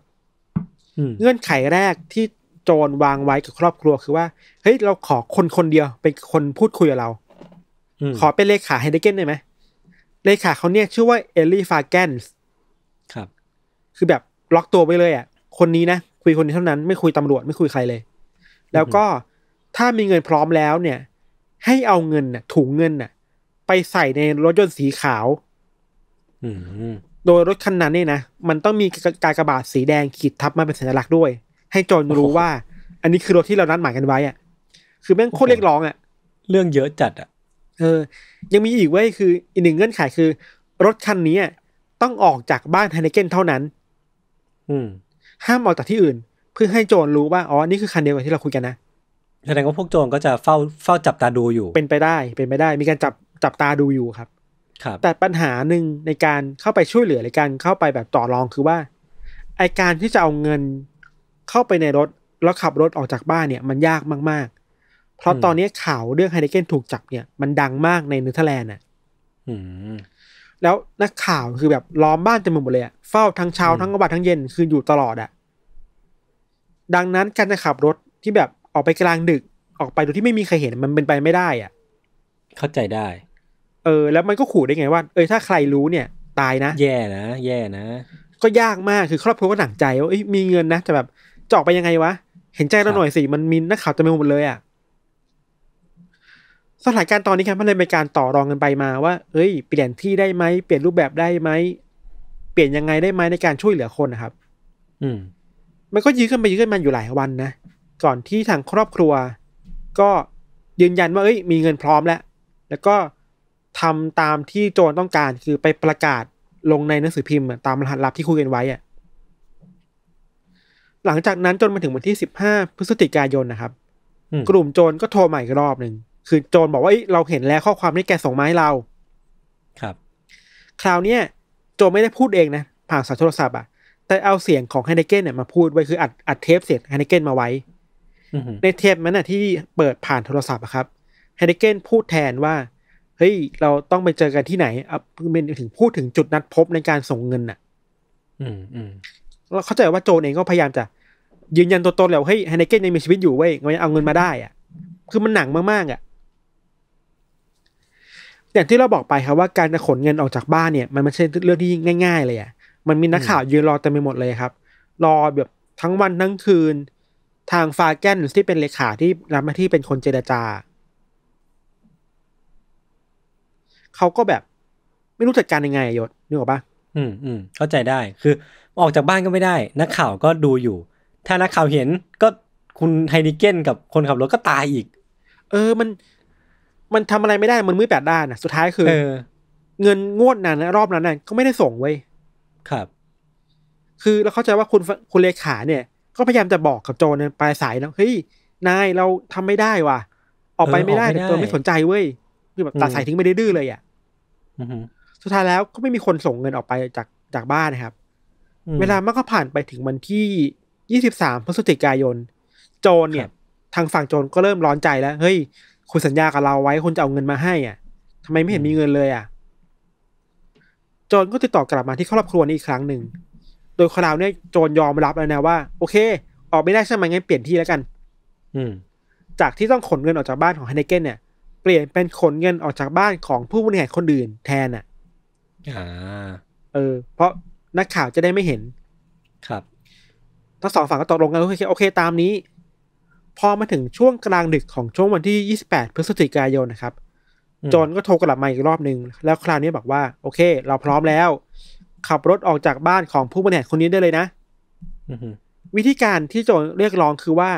เงื่อนไขแรกที่โจนวางไว้กับครอบครัวคือว่าเฮ้ยเราขอคนคนเดียว เป็นคนพูดคุยกับเราขอเป็นเลขาไฮเดเกนได้ไหมเลขาเขาเนี่ยชื่อว่าเอลลี่ฟาแกนส์ ครับ คือแบบล็อกตัวไปเลย อ่ะ คนนี้นะ คุยคนนี้เท่านั้นไม่คุยตำรวจไม่คุยใครเลย แล้วก็ถ้ามีเงินพร้อมแล้วเนี่ย ให้เอาเงินน่ะถุงเงินน่ะ ไปใส่ในรถยนต์สีขาว โดยรถคันนั้นเนี่ยนะ มันต้องมีกากระบาดสีแดง ขีดทับมาเป็นสัญลักษณ์ด้วย ให้จนรู้ว่า อันนี้คือรถที่เรานัดหมายกันไว้อ่ะ คือแม่งโคตรเรียกร้องอ่ะ เรื่องเยอะจัดอ่ะออยังมีอีกเว้ยคืออีกหนึ่งเงื่อนไขคือ รถคันนี้ต้องออกจากบ้านไฮเนเกนเท่านั้น อืม ห้ามออกจากที่อื่น เพื่อให้โจรรู้ว่าอ๋อนี่คือคันเดียวกับที่เราคุยกันนะแสดงว่าพวกโจรก็จะเฝ้าเฝ้าจับตาดูอยู่ เป็นไปได้ เป็นไปได้ มีการจับจับตาดูอยู่ครับครับแต่ปัญหาหนึ่งในการเข้าไปช่วยเหลือในการเข้าไปแบบต่อรองคือว่าไอการที่จะเอาเงินเข้าไปในรถ แล้วขับรถออกจากบ้านเนี่ย มันยากมากๆเพราะตอนนี้ข่าวเรื่องไฮเดเกนถูกจับเนี่ยมันดังมากในเนเธอร์แลนด์อ่ะแล้วนักข่าวคือแบบล้อมบ้านเต็มหมดเลยอ่ะเฝ้าทั้งเช้าทั้งกลางวันทั้งเย็นคืออยู่ตลอดอ่ะ ดังนั้นการจะขับรถที่แบบออกไปกลางดึกออกไปโดยที่ไม่มีใครเห็นมันเป็นไปไม่ได้อ่ะ เข้าใจได้ เออ แล้วมันก็ขู่ได้ไงว่า เออถ้าใครรู้เนี่ย ตายนะ แย่นะ แย่นะ ก็ยากมากคือครอบครัวก็หนักใจว่ามีเงินนะแต่แบบจอกไปยังไงวะเห็นใจเราหน่อยสิมันมีนักข่าวเต็มหมดเลยอ่ะสถานการณ์ตอนนี้ครับมันเลยเป็นการต่อรองกันไปมาว่า เอ้ยเปลี่ยนที่ได้ไหมเปลี่ยนรูปแบบได้ไหมเปลี่ยนยังไงได้ไหมในการช่วยเหลือคนนะครับ อืมมันก็ยื้อขึ้นไปยื้อขึ้นมาอยู่หลายวันนะก่อนที่ทางครอบครัว ก็ยืนยันว่าเอ้ยมีเงินพร้อมแล้วแล้วก็ทำตามที่โจนต้องการคือไปประกาศลงในหนังสือพิมพ์ ตามรหัสลับที่คุยกันไว้อะหลังจากนั้นจนมาถึงวันที่สิบห้าพฤศจิกายนนะครับกลุ่มโจรก็โทรใหม่อีกรอบหนึ่งคือโจรบอกว่าเราเห็นแล้วข้อความที่แกส่งมาให้เรา ครับ คราวเนี้ยโจนไม่ได้พูดเองนะผ่านสายโทรศัพท์อ่ะแต่เอาเสียงของไฮเนเกนเนี่ยมาพูดไว้คืออัดอัดเทปเสียงไฮเนเกนมาไว้ ในเทปนั้นน่ะ ที่เปิดผ่านโทรศัพท์อะครับไฮเนเกนพูดแทนว่าเฮ้ยเราต้องไปเจอกันที่ไหนเอาเป็นถึงพูดถึงจุดนัดพบในการส่งเงินน่ะ อืมอืมเราเข้าใจว่าโจนเองก็พยายามจะ ยืนยันตัวตนแล้วเฮ้ยไฮเนเกนยังมีชีวิตอยู่เว้ยมันเอาเงินมาได้อ่ะคือมันหนังมากๆอ่ะอย่างที่เราบอกไปครับว่าการจะขนเงินออกจากบ้านเนี่ยมันไม่ใช่เรื่องที่ง่ายๆเลยอ่ะมันมีนักข่าวยืนรอเต็มไปหมดเลยครับ รอแบบทั้งวันทั้งคืน ทางฟาแกนที่เป็นเลขาที่รับหน้าที่เป็นคนเจรจาเขาก็แบบไม่รู้จัดการยังไงยศนึกออกปะอืมอืมเข้าใจได้คือ ออกจากบ้านก็ไม่ได้นักข่าวก็ดูอยู่ถ้านักข่าวเห็นก็คุณไฮนิเกนกับคนขับรถก็ตายอีก เออมันมันทำอะไรไม่ได้มันมือแปดด้านนะสุดท้ายคือเงินงวดนั้นรอบนั้นน่ก็ไม่ได้ส่งไว้ ครับ คือเราเข้าใจว่าคุณคุณเลขาเนี่ย ก็พยายามจะบอกกับโจนปลายสายนะเฮ้ยนายเราทำไม่ได้ว่ะออกไปไม่ได้แต่โจไม่สนใจเว้ยคือแบบตัดสายทิ้งไปดื้อเลยอ่ะสุดท้ายแล้วก็ไม่มีคนส่งเงินออกไปจากจากบ้านนะครับ เวลามันก็ผ่านไปถึงวันที่ยี่สิบสามพฤศจิกายน โจนเนี่ย ทางฝั่งโจนก็เริ่มร้อนใจแล้ว เฮ้ยคุณสัญญากับเราไว้คุณจะเอาเงินมาให้อ่ะ ทำไมไม่เห็นมีเงินเลย อ่ะ โจนก็ติดต่อกลับมาที่ครอบครัวนี้อีกครั้งหนึ่งโดยคราวเนี้โจนยอมรับแล้วนะว่า โอเค ออกไม่ได้ใช่ไหมงั้นเปลี่ยนที่แล้วกัน อืม จากที่ต้องขนเงินออกจากบ้านของไฮเนเกนเนี่ย เปลี่ยนเป็นขนเงินออกจากบ้านของผู้บริหารคนอื่น แทนอ่ะอ่าเออเพราะนักข่าวจะได้ไม่เห็นครับทั้งสองฝั่งก็ตกลงกันว่าโอเคตามนี้พอมาถึงช่วงกลางดึกของช่วงวันที่ 28พฤศจิกายนนะครับจนก็โทรกลับมาอีกรอบหนึ่ง แล้วคราวนี้บอกว่าโอเค เราพร้อมแล้ว ขับรถออกจากบ้านของผู้บริหารคนนี้ได้เลยนะวิธีการที่โจนเรียกร้องคือว่า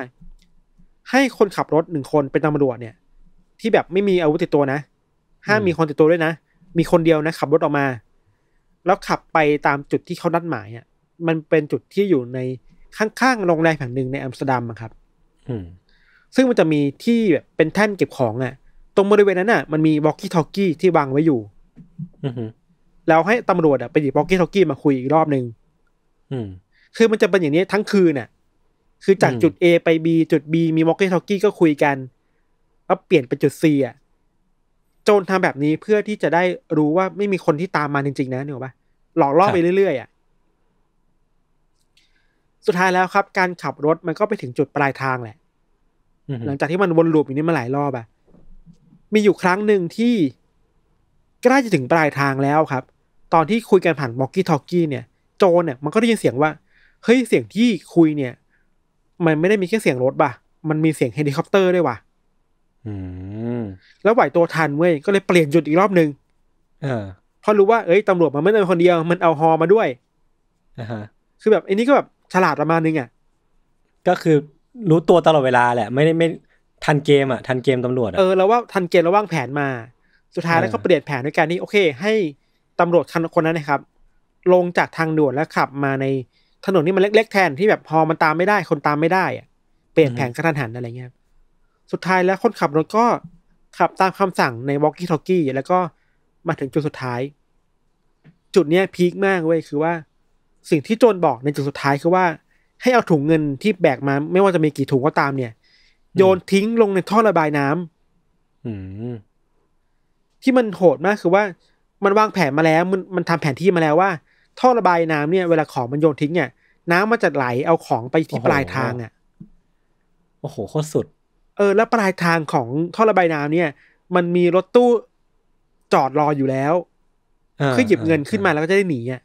ให้คนขับรถหนึ่งคนเป็นตำรวจเนี่ย ที่แบบไม่มีอาวุธติดตัวนะห้ามมีคนติดตัวด้วยนะ มีคนเดียวนะขับรถออกมา แล้วขับไปตามจุดที่เขานัดหมายอ่ะมันเป็นจุดที่อยู่ในข้างๆโรงแรมแห่งหนึ่งในอัมสเตอร์ดัมครับซึ่งมันจะมีที่แบบเป็นแท่นเก็บของอะ่ะ ตรงบริเวณนั้นอะ่ะมันมีบล็อกกี้ทอกกี้ที่วางไว้อยู่แล้วให้ตำรวจอะ่ะไปหยิบบล็อกกี้ทอกกี้มาคุยอีกรอบหนึ่งคือมันจะเป็นอย่างนี้ทั้งคืนอะ่ะ คือจากจุด A ไป B จุด B มีบล็อกกี้ทอกกี้ก็คุยกัน แล้วเปลี่ยนไปจุด C อ่ะโจรทำแบบนี้เพื่อที่จะได้รู้ว่าไม่มีคนที่ตามมาจริง ๆ นะเนี่ยปะหลอกล่อไปเรื่อยๆอ่ะสุดท้ายแล้วครับการขับรถมันก็ไปถึงจุดปลายทางแหละหลังจากที่มันวนลูปอย่างนี้มาหลายรอบอะมีอยู่ครั้งหนึ่งที่ใกล้จะถึงปลายทางแล้วครับ ตอนที่คุยกันผ่านบอกกี้ทอกกี้เนี่ยโจนเนี่ยมันก็ได้ยินเสียงว่า เฮ้ยเสียงที่คุยเนี่ย มันไม่ได้มีแค่เสียงรถป่ะ มันมีเสียงเฮลิคอปเตอร์ด้วยว่ะแล้วไหวตัวทันเว้ยก็เลยเปลี่ยนจุดอีกรอบหนึ่งเพราะรู้ว่าเอ้ยตำรวจมันไม่ได้คนเดียวมันเอาฮอมาด้วยคือแบบไอ้นี่ก็แบบฉลาดประมาณนึงอ่ะก็คือรู้ตัวตลอดเวลาแหละไม่ได้ไม่ทันเกมอ่ะทันเกมตำรวจเออเราว่าทันเกมเราวางแผนมา สุดท้ายแล้วก็เปลี่ยนแผนด้วยการที่โอเค ให้ตำรวจคนนั้นนะครับ ลงจากทางด่วนแล้วขับมาในถนนนี่มันเล็ก ๆแทนที่แบบพอมันตามไม่ได้ คนตามไม่ได้อ่ะเปลี่ยนแผนกระทันหันอะไรเงี้ย สุดท้ายแล้วคนขับรถก็ขับตามคำสั่งในวอลกี้ทอกกี้แล้วก็มาถึงจุดสุดท้าย จุดเนี้ยพีคมากเว้ยคือว่าสิ่งที่โจนบอกในจุดสุดท้ายคือว่า ให้เอาถุงเงินที่แบกมา ไม่ว่าจะมีกี่ถุงก็ตามเนี่ยโยนทิ้งลงในท่อระบายน้ำ อืที่มันโหดมากคือว่า มันวางแผนมาแล้ว มันมันทำแผนที่มาแล้วว่าท่อระบายน้ำเนี่ย เวลาของมันโยนทิ้งเนี่ย น้ำมันจะไหลเอาของไปที่ปลายทางอ่ะโอ้โหโคตรสุด เออ แล้วปลายทางของท่อระบายน้ำเนี่ย มันมีรถตู้จอดรออยู่แล้วคือหยิบเงินขึ้นมาแล้วก็จะได้หนีอ่ะ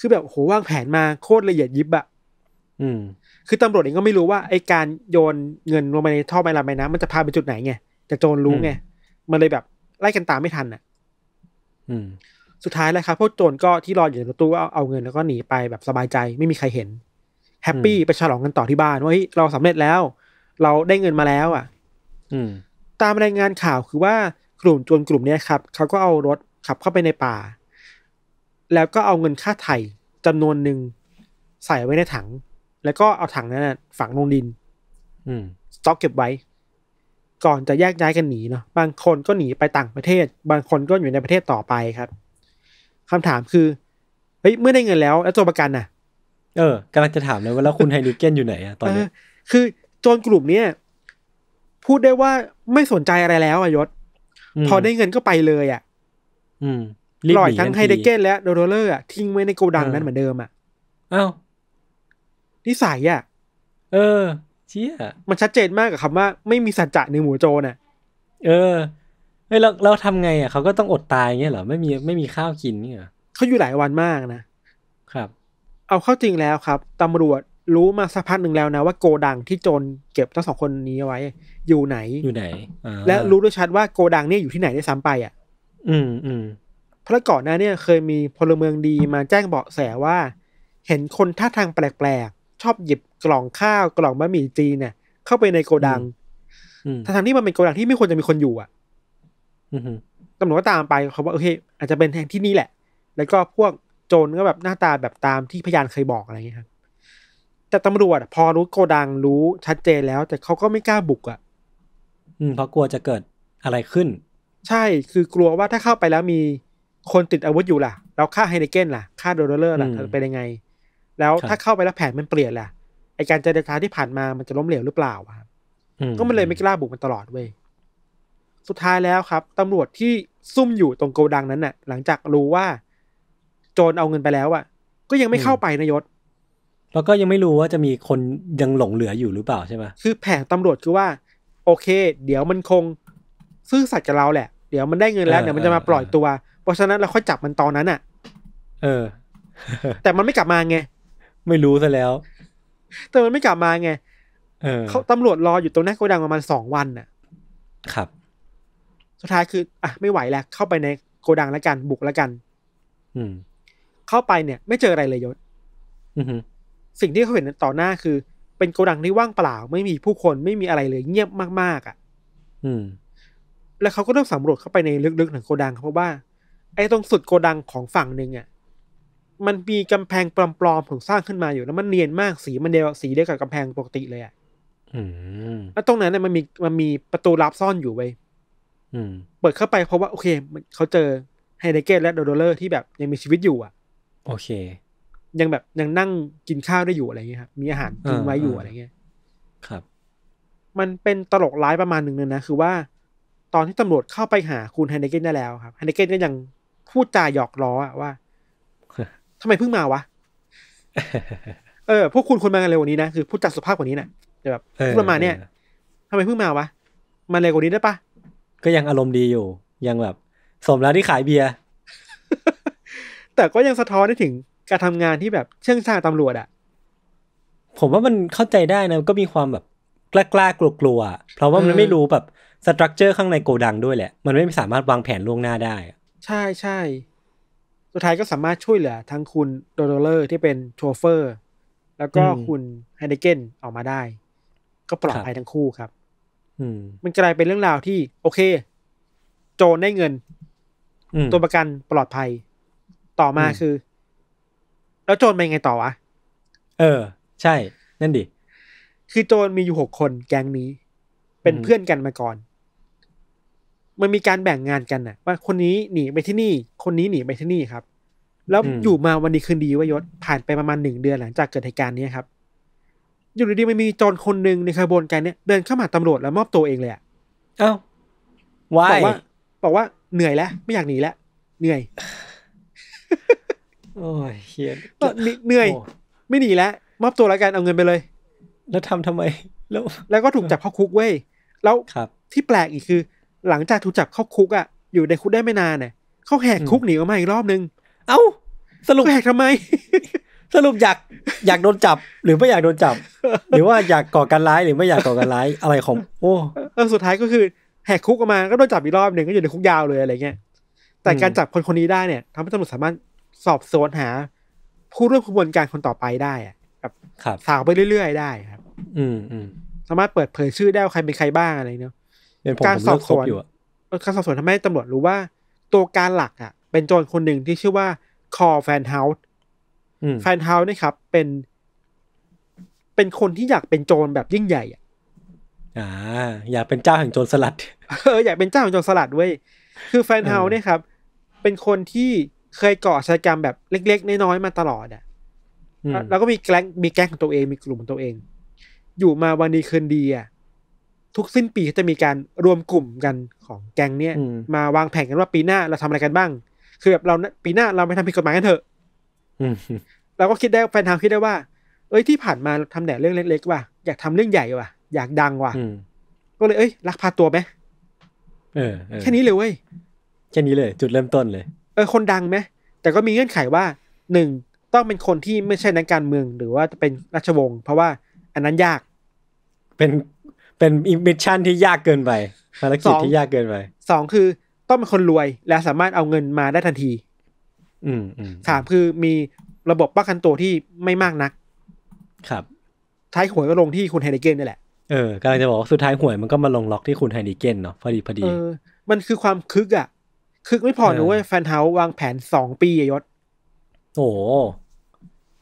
คือแบบโหวางแผนมาโคตรละเอียดยิบอะอืม คือตำรวจเองก็ไม่รู้ว่า ไอการโยนเงินลงไปในท่อไปลำไปน้ำมันจะพาไปจุดไหนไงแต่โจรรู้ไง มันเลยแบบไล่กันตามไม่ทันอะอืม สุดท้ายแล้วครับพวกโจรก็ที่รออยู่ในรถตู้ก็เอาเงินแล้วก็หนีไปแบบสบายใจไม่มีใครเห็น แฮปปี้ไปฉลองกันต่อที่บ้าน ว่าเฮ้ยเราสำเร็จแล้ว เราได้เงินมาแล้ว อ่ะ อืม ตามรายงานข่าวคือว่ากลุ่มโจรกลุ่มนี้ครับเขาก็เอารถขับเข้าไปในป่าแล้วก็เอาเงินค่าไถ่จำนวนหนึ่งใส่ไว้ในถัง แล้วก็เอาถังนั้นฝังลงดิน อืมสต็อกเก็บไว้ ก่อนจะแยกย้ายกันหนีเนาะบางคนก็หนีไปต่างประเทศ บางคนก็อยู่ในประเทศต่อไปครับ คำถามคือเฮ้ยเมื่อได้เงินแล้วแล้วตัวประกันน่ะ เออกำลังจะถามเลยว่าแล้วคุณไฮนิเกนอยู่ไหนอะตอนนี้ คือโจรกลุ่มเนี้ยพูดได้ว่าไม่สนใจอะไรแล้วอะยศ พอได้เงินก็ไปเลยอะอืมปล่อยทั้งไฮเดเกนและโดโรเลอร์ทิ้งไว้ในโกดังนั้นเหมือนเดิมอ่ะเอ้านิสัยอ่ะ เออ เชี่ยมันชัดเจนมากกับคำว่าไม่มีสัจจะในหมู่โจน่ะ เออไม้เราเราทำไงอ่ะเขาก็ต้องอดตายเงี้ยเหรอไม่มีไม่มีข้าวกินเงี้ยเขาอยู่หลายวันมากนะ ครับ เอาเข้าจริงแล้วครับตำรวจรู้มาสักพักหนึ่งแล้วนะว่าโกดังที่โจรเก็บทั้งสองคนนี้ไว้ อยู่ไหนอยู่ไหนและรู้ด้วยชัดว่าโกดังเนี่ยอยู่ที่ไหนได้ซ้ำไปอ่ะ อืมอืมพราะก่อนหน้าเนี่ย เคยมีพลเมืองดีมาแจ้งเบาะแสว่า เห็นคนท่าทางแปลกๆชอบหยิบกล่องข้าวกล่องบะหมี่จีนเนี่ย เข้าไปในโกดังทั้งที่มันเป็นโกดังที่ไม่ควรจะมีคนอยู่อ่ะตำรวจก็ตามไปเขาบอกโอเคอาจจะเป็นแห่งที่นี่แหละ แล้วก็พวกโจรก็แบบหน้าตาแบบตามที่พยานเคยบอกอะไรอย่างเงี้ยครับแต่ตำรวจพอรู้โกดังรู้ชัดเจนแล้ว แต่เขาก็ไม่กล้าบุกอ่ะอืมเพราะกลัวจะเกิดอะไรขึ้น ใช่คือกลัวว่าถ้าเข้าไปแล้วมีคนติดอาวุธอยู่ล่ะแล้วค่าไฮเดเกนล่ะ ค่าโดนเลอร์ล่ะเป็นยังไง แล้วถ้าเข้าไปแล้วแผนมันเปลี่ยนล่ะ ไอการเจรจาที่ผ่านมามันจะล้มเหลวหรือเปล่าครับก็มันเลยไม่กล้าบุกมันตลอดเว้ย สุดท้ายแล้วครับตำรวจที่ซุ่มอยู่ตรงโกดังนั้นน่ะ หลังจากรู้ว่า โจรเอาเงินไปแล้วอ่ะ ก็ยังไม่เข้าไปนายศแล้วก็ยังไม่รู้ว่าจะมีคนยังหลงเหลืออยู่หรือเปล่าใช่ไหมคือแผนตำรวจคือว่า โอเค เดี๋ยวมันคงซื่อสัตย์กับเราแหละ เดี๋ยวมันได้เงินแล้วเดี๋ยวมันจะมาปล่อยตัวเพราะฉะนั้นเราค่อยจับมันตอนนั้นอ่ะ เออ แต่มันไม่กลับมาไง ไม่รู้ซะแล้ว แต่มันไม่กลับมาไงเออเขาตำรวจรออยู่ตรงหน้าโกดังประมาณสองวันน่ะ ครับ สุดท้ายคืออ่ะไม่ไหวแล้วเข้าไปในโกดังแล้วกันบุกแล้วกัน อืม เข้าไปเนี่ย ไม่เจออะไรเลยยศสิ่งที่เขาเห็นต่อหน้าคือ เป็นโกดังที่ว่างเปล่า ไม่มีผู้คนไม่มีอะไรเลยเงียบมากๆอ่ะอืม แล้วเขาก็เริ่มสำรวจเข้าไปในลึกๆของโกดังเขาพบว่าไอ้ตรงสุดโกดังของฝั่งหนึ่งอะ่ะ มันมีกำแพงปลอมๆถูกสร้างขึ้นมาอยู่แล้วมันเนียนมากสีมันเดียวสีเดียวกับกำแพงปกติเลยอะ่ะแล้วตรงนั้นเนี่ยมันมีมันมีประตูลับซ่อนอยู่ไว้ เปิดเข้าไปเพราะว่าโอเคเขาเจอไฮเดเกตและโดโดเลอร์ ที่แบบยังมีชีวิตอยู่อ่ะ โอเค ยังแบบยังนั่งกินข้าวได้อยู่อะไรเงี้ยครับมีอาหารกินไว้อยู่อะไรเงี้ย ครับ มันเป็นตลกร้ายประมาณหนึ่งเลยนะคือว่า ตอนที่ตำรวจเข้าไปหาคุณไฮเดเกตได้แล้วครับไฮเดเกตก็ยังพูดจาหยอกล้อว่าทำไมเพิ่งมาวะ เออ พวกคุณคนมากันเร็วกว่านี้นะ คือพูดจาสุภาพกว่านี้นะ่แบบพูดมาเนี่ยทำไมเพิ่งมาวะ มาเร็วกว่านี้ได้ปะ ก็ยังอารมณ์ดีอยู่ ยังแบบ สมแล้วที่ขายเบียร์ แต่ก็ยังสะท้อนได้ถึง การทำงานที่แบบเชื่องช้าตำรวจอะผมว่ามันเข้าใจได้นะ ก็มีความแบบกล้ากล้ากลัวกลัวเพราะว่ามันไม่รู้แบบสตรัคเจอร์ ข้างในโกดังด้วยแหละ มันไม่สามารถวางแผนล่วงหน้าได้ใช่ใช่สุดท้ายก็สามารถช่วยเหลือ ทั้งคุณโดโดเลอร์ที่เป็นโชเฟอร์ แล้วก็คุณไฮเดเกนออกมาได้ ก็ปลอดภัยทั้งคู่ครับมมันกลายเป็นเรื่องราวที่โอเคโจนได้เงิน ตัวประกันปลอดภัยต่อมาคือ แล้วโจนไปไงต่อวะเออ ใช่ นั่นดิ คือโจนมีอยู่หกคนแก๊งนี้ เป็นเพื่อนกันมาก่อนมันมีการแบ่งงานกันนะว่าคนนี้หนีไปที่นี่ คนนี้หนีไปที่นี่ครับ แล้วอยู่มาวันนี้คืนดีวยศผ่านไปประมาณหนึ่งเดือนหลังจากเกิดเหตุการณ์นี้ครับ อยู่ดีๆมันมีจรคนหนึ่งในขบวนการเนี้ยเดินเข้ามาตำรวจแล้วมอบตัวเองเลยอ่ะเอ้าบอกว่าบอกว่าเหนื่อยแล้วไม่อยากหนีแล้วเหนื่อย โอ้ยเฮียเหนื่อย ไม่หนีแล้วมอบตัวแล้วกันเอาเงินไปเลย แล้วทำทำไมแล้วแล้วก็ถูกจับเข้าคุกเว้ยแล้วที่แปลกอีกคือหลังจากถูกจับเข้าคุกอ่ะอยู่ในคุกได้ไม่นานเนี่ยเขาแหกคุกหนีออกมาอีกรอบนึงเอ้าสรุปแหกทำไม สรุปอยากอยากโดนจับหรือไม่อยากโดนจับ หรือว่าอยากก่อการร้ายหรือไม่อยากก่อการร้ายอะไรของโอ้เออ สุดท้ายก็คือแหกคุกออกมาก็โดนจับอีกรอบหนึ่งก็อยู่ในคุกยาวเลยอะไรเงี้ยแต่การจับคนคนนี้ได้เนี่ยทำให้ตำรวจสามารถสอบสวนหา ผู้ร่วมขบวนการคนต่อไปได้อะแบับสาวไปเรื่อย ๆ ได้ครับ อืมอืมสามารถเปิดเผยชื่อได้ว่าใครเป็นใครบ้างอะไรเนาะการสอบสวนการสอบสวนทำให้ตำรวจรู้ว่าตัวการหลักอ่ะ เป็นโจรคนหนึ่งที่ชื่อว่าคอแฟนเฮาส์แฟนเฮาส์นี่ครับเป็น เป็นคนที่อยากเป็นโจรแบบยิ่งใหญ่อ่ะอ่า อยากเป็นเจ้าแห่งโจรสลัดเอออยากเป็นเจ้าแห่งโจรสลัดเว้ยคือแฟนเฮาสเนี่ยครับ เป็นคนที่เคยก่ออาชญากรรมแบบเล็ก ๆ น้อยๆมาตลอดอ่ะแล้วก็มีแก๊งมีแก๊งของตัวเองมีกลุ่มของตัวเอง อยู่มาวันดีคืนดีอ่ะทุกสิ้นปีจะมีการรวมกลุ่มกันของแก๊งเนี่ยมาวางแผนกันว่าปีหน้าเราทำอะไรกันบ้าง คือแบบเราปีหน้าเราไม่ทำผิดกฎหมายกันเถอะเราก็คิดได้แฟนทางคิดได้ว่า เอ้ยที่ผ่านมาเราทำแต่เรื่องเล็กๆว่ะ อยากทำเรื่องใหญ่ว่ะ อยากดังว่ะก็เลยเอ้ยรักพาตัวไหมเออแค่นี้เลยเว้ยแค่นี้เลย จุดเริ่มต้นเลย เออ คนดังไหมแต่ก็มีเงื่อนไขว่า หนึ่งต้องเป็นคนที่ไม่ใช่นักการเมือง หรือว่าจะเป็นราชวงศ์ เพราะว่า อันนั้นยาก เป็นเป็นมิชชั่นที่ยากเกินไป ภารกิจที่ยากเกินไป สองคือต้องเป็นคนรวยและสามารถเอาเงินมาได้ทันที อืมสามคือมีระบบป้องกันตัวที่ไม่มากนัก ครับท้ายหวยก็ลงที่คุณไฮเดเกนนี่แหละ เออกำลังจะบอกว่าสุดท้ายหวยมันก็มาลงล็อกที่คุณไฮเดเกนเนาะ พอดีพอดี เออ มันคือความคึกอ่ะ คึกไม่พอนูเว้ยแฟนเฮาวางแผนสองปียศโอ้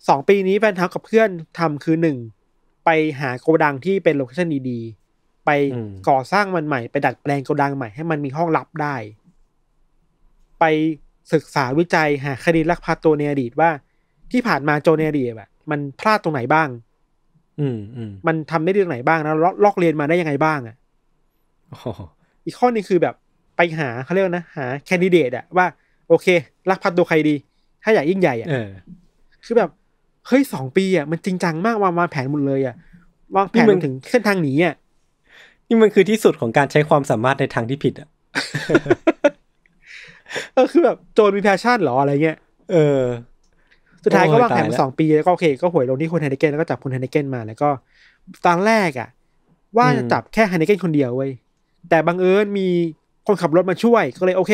สองปีนี้แฟนเฮากับเพื่อนทำคือหนึ่งไปหาโกดังที่เป็นโลเคชั่นดีๆไปก่อสร้างมันใหม่ไปดัดแปลงโกดังใหม่ให้มันมีห้องลับได้ ไปศึกษาวิจัยหาคดีลักพาตัวในอดีตว่า ที่ผ่านมาโจเนยดีแบบมันพลาดตรงไหนบ้าง อืมอืมมันทำได้ตรงไหนบ้างแล้วลอกเรียนมาได้ยังไงบ้าง อ่ะอีกข้อนึงคือแบบไปหาเขาเรียกนะ หา แคนดิเดตอะว่าโอเคลักพาตัวใครดี ถ้าอยากยิ่งใหญ่อะคือแบบเฮ้ยสองปีอะมันจริงจังมากวางวางแผนหมดเลยอะวางแผนถึงเส้นทางหนีอะนี่มันคือที่สุดของการใช้ความสามารถในทางที่ผิดอ่ะก็คือแบบโจรมีแพชชั่นหรออะไรเงี้ย เออ สุดท้ายก็วางแผนมาสองปี แล้วก็โอเค ก็หวยลงที่คุณไฮนิเกนแล้วก็จับคุณไฮนิเกนมา แล้วก็ตอนแรก อ่ะ ว่าจะจับแค่ไฮนิเกนคนเดียวเว้ยแต่บังเอิญมีคนขับรถมาช่วยก็เลยโอเค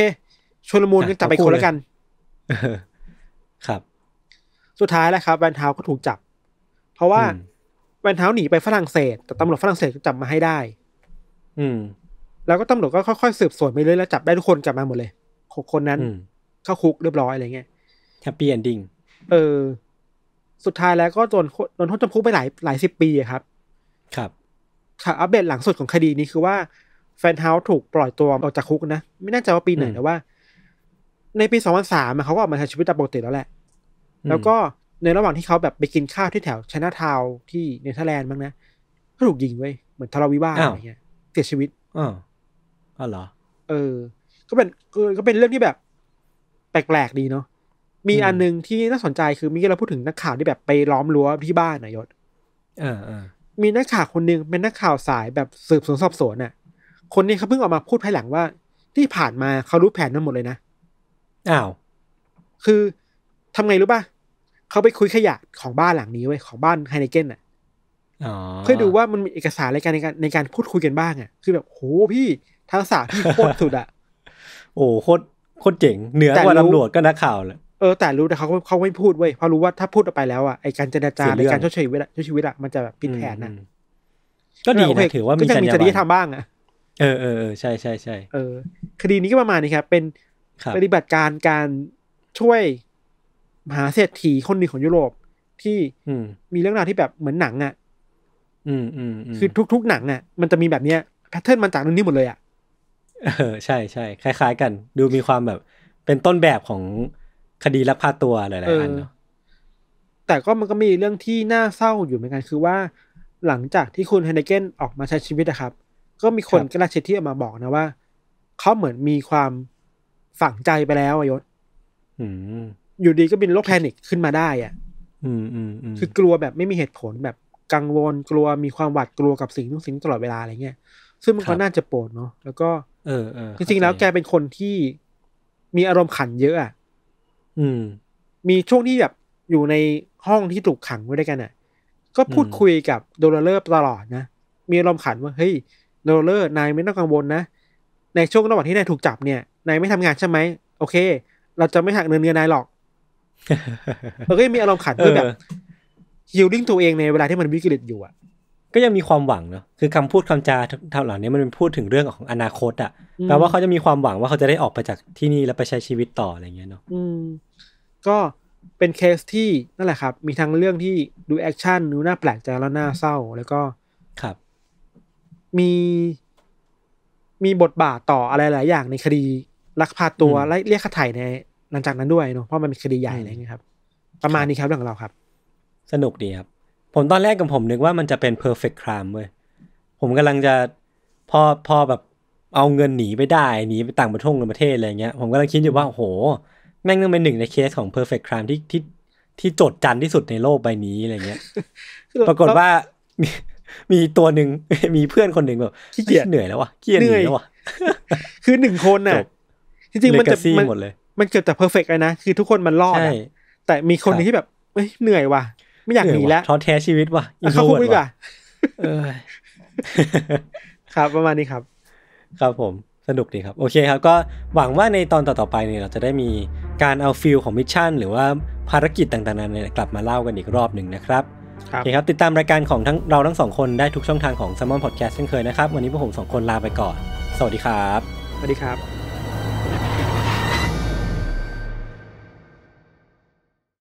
ชนลมูลก็จับไปคนละกัน ครับ สุดท้ายแล้วครับแวนเทาก็ถูกจับ เพราะว่า แวนเทาหนีไปฝรั่งเศส แต่ตำรวจฝรั่งเศสจับมาให้ได้อืมแล้วก็ตำรวจก็ค่อยๆสืบสวนไปเรื่อยแล้วจับได้ทุกคนจับมาหมดเลยหกคนนั้นเข้าคุกเรียบร้อยอะไรเงี้ยแฮปปี้เอนดิ้งเออ สุดท้ายแล้วก็โดนโดนโทษจำคุกไปหลายหลายสิบปีครับ ครับข่าวอัปเดตหลังสุดของคดีนี้คือว่า แฟนเฮาถูกปล่อยตัวออกจากคุกนะ ไม่แน่ใจว่าปีไหนแต่ว่า ในปีสองพันสามเขาก็ออกมาใช้ชีวิตตามปกติแล้วแหละ แล้วก็ในระหว่างที่เขาแบบไปกินข้าวที่แถวชนะทาวที่เนเธอร์แลนด์บ้างนะก็ถูกยิงไว้เหมือนทะเลาะวิวาสอะไรเงี้ยเสียชีวิตอ่อ๋อเหรอ เออ ก็เป็นก็เป็นเรื่องที่แบบ แปลกๆดีเนาะ มีอันหนึ่งที่น่าสนใจคือมีเราพูดถึงนักข่าวที่แบบไปล้อมรั้วที่บ้านนายศ เออเออมีนักข่าวคนหนึ่งเป็นนักข่าวสายแบบสืบสวนสอบสวนน่ะ คนนี้เขาเพิ่งออกมาพูดภายหลังว่า ที่ผ่านมาเขารู้แผนนั้นหมดเลยนะ อ้าว คือ ทำไงรู้ป่ะเขาไปคุยขยะของบ้านหลังนี้ไว้ของบ้านไฮเนเกนน่ะเพื่อดูว่ามันมีเอกสารอะไรกันในการในการพูดคุยกันบ้างอ่ะคือแบบโหพี่ทักษะพี่โคตรสุดอ่ะโอ้โคตรโคตรเจ๋ง เหนือกว่าตำรวจก็นักข่าวแหละ เออแต่รู้แต่เขาเขาไม่พูดเว้ยเพราะรู้ว่าถ้าพูดออกไปแล้วอ่ะไอการเจรจาในการช่วยชีวิตช่วยชีวิตอ่ะมันจะแบบปิดแผนน่ะก็ดีนะถือว่ามีจริยธรรมบ้างอ่ะเออเออใช่ใช่ใช่เออคดีนี้ก็ประมาณนี้ครับเป็นปฏิบัติการการช่วยมหาเศรษฐีคนหนึ่งของยุโรป ที่มีเรื่องราวที่แบบเหมือนหนังอ่ะอืมอืมคือทุก ๆหนังอ่ะมันจะมีแบบเนี้ยแพทเทิร์นมันจากนู่นนี่หมดเลยอ่ะเออ ใช่ใช่คล้าย ๆ กัน ดูมีความแบบ เป็นต้นแบบของคดีลักพาตัวหลายๆอันเนาะแต่ก็มันก็มีเรื่องที่น่าเศร้าอยู่เหมือนกันคือว่า หลังจากที่คุณเฮนเดเกนออกมาใช้ชีวิตนะครับ ก็มีคนกระชิดที่ออกมาบอกนะว่า เขาเหมือนมีความฝังใจไปแล้วอยศอยู่ดีก็เป็นโรคแพนิคขึ้นมาได้อ่ะ อืมอืมคือกลัวแบบไม่มีเหตุผลแบบกังวลกลัวมีความหวาดกลัวกับสิ่งทุกสิ่งตลอดเวลาอะไรเงี้ย ซึ่งมันก็น่าจะโปรดเนาะ แล้วก็เออเออจริงๆแล้วแกเป็นคนที่ มีอารมณ์ขันเยอะอ่ะอืม มีช่วงที่แบบอยู่ในห้องที่ถูกขังไว้ด้วยกันอ่ะ ก็พูดคุยกับโดลเลอร์ตลอดนะ มีอารมณ์ขันว่าเฮ้ยโดลเลอร์นายไม่ต้องกังวลนะ ในช่วงระหว่างที่นายถูกจับเนี่ยนายไม่ทำงานใช่ไหมโอเค เราจะไม่หักเงินเงินนายหรอกเออกมีอารมณ์ขันด้วยแบบฮิลลิ่งตัวเองในเวลาที่มันวิกฤตอยู่อะก็ยังมีความหวังเนาะคือคำพูดคำจาทางหลังนี้มันเป็นพูดถึงเรื่องของอนาคตอะแปลว่าเขาจะมีความหวังว่าเขาจะได้ออกไปจากที่นี่แล้วไปใช้ชีวิตต่ออะไรเงี้ยเนาะอืมก็เป็นเคสที่นั่นแหละครับ มีทั้งเรื่องที่ดูแอคชั่นดูน่าแปลกใจแล้วน่าเศร้า แล้วก็ครับ มี มีบทบาทต่ออะไรหลาย อย่าง ในคดีลักพาตัวและเรียกค่าไถ่ในหลังจากนั้นด้วยเนาะเพราะมันเป็นคดีใหญ่อะไรเงี้ยครับ ประมาณนี้ครับเรื่องของเราครับสนุกดีครับ ผมตอนแรกกับผมนึกว่ามันจะเป็น perfect crime เว้ยผมกำลังจะพอพอแบบเอาเงินหนีไปได้หนีไปต่างประเทศต่าประเทศอะไรเงี้ยผมกำลังคิดอยู่ว่า โอ้โห แม่งต้องเป็นหนึ่งในเคสของ perfect crime ที่ที่ที่โจดจันที่สุดในโลกใบนี้อะไรเงี้ยปรากฏว่ามีมีตัวหนึ่งมีเพื่อนคนหนึ่งแบบขี้เกียจเหนื่อยแล้ววะขี้เกียจเหนื่อยแล้ววะคือหนึ่งคนน่ะจริงๆมันจะมันหมดเลยมันเกิดจาเพอร์เฟกต์เลยนะคือทุกคนมันรอดแต่มีคนนึงที่แบบเอ้ยเหนื่อยว่ะไม่อยากหนีแล้วท้อแท้ชีวิตว่ะเข้าคุดีกว่าครับประมาณนี้ครับ ครับผม สนุกดีครับ โอเคครับก็หวังว่าในตอนต่อๆไปเนี่ยเราจะได้มีการเอาฟิลของมิชชั่น หรือว่าภารกิจต่างๆนั้นกลับมาเล่ากันอีกรอบหนึ่งนะครับโอเคครับติดตามรายการของทั้งเราทั้งสองคนได้ทุกช่องทางของ s ซอนพอดแคสต์เช่นเคยนะครับ วันนี้พวกผมสองคนลาไปก่อนสวัสดีครับสวัสดีครับ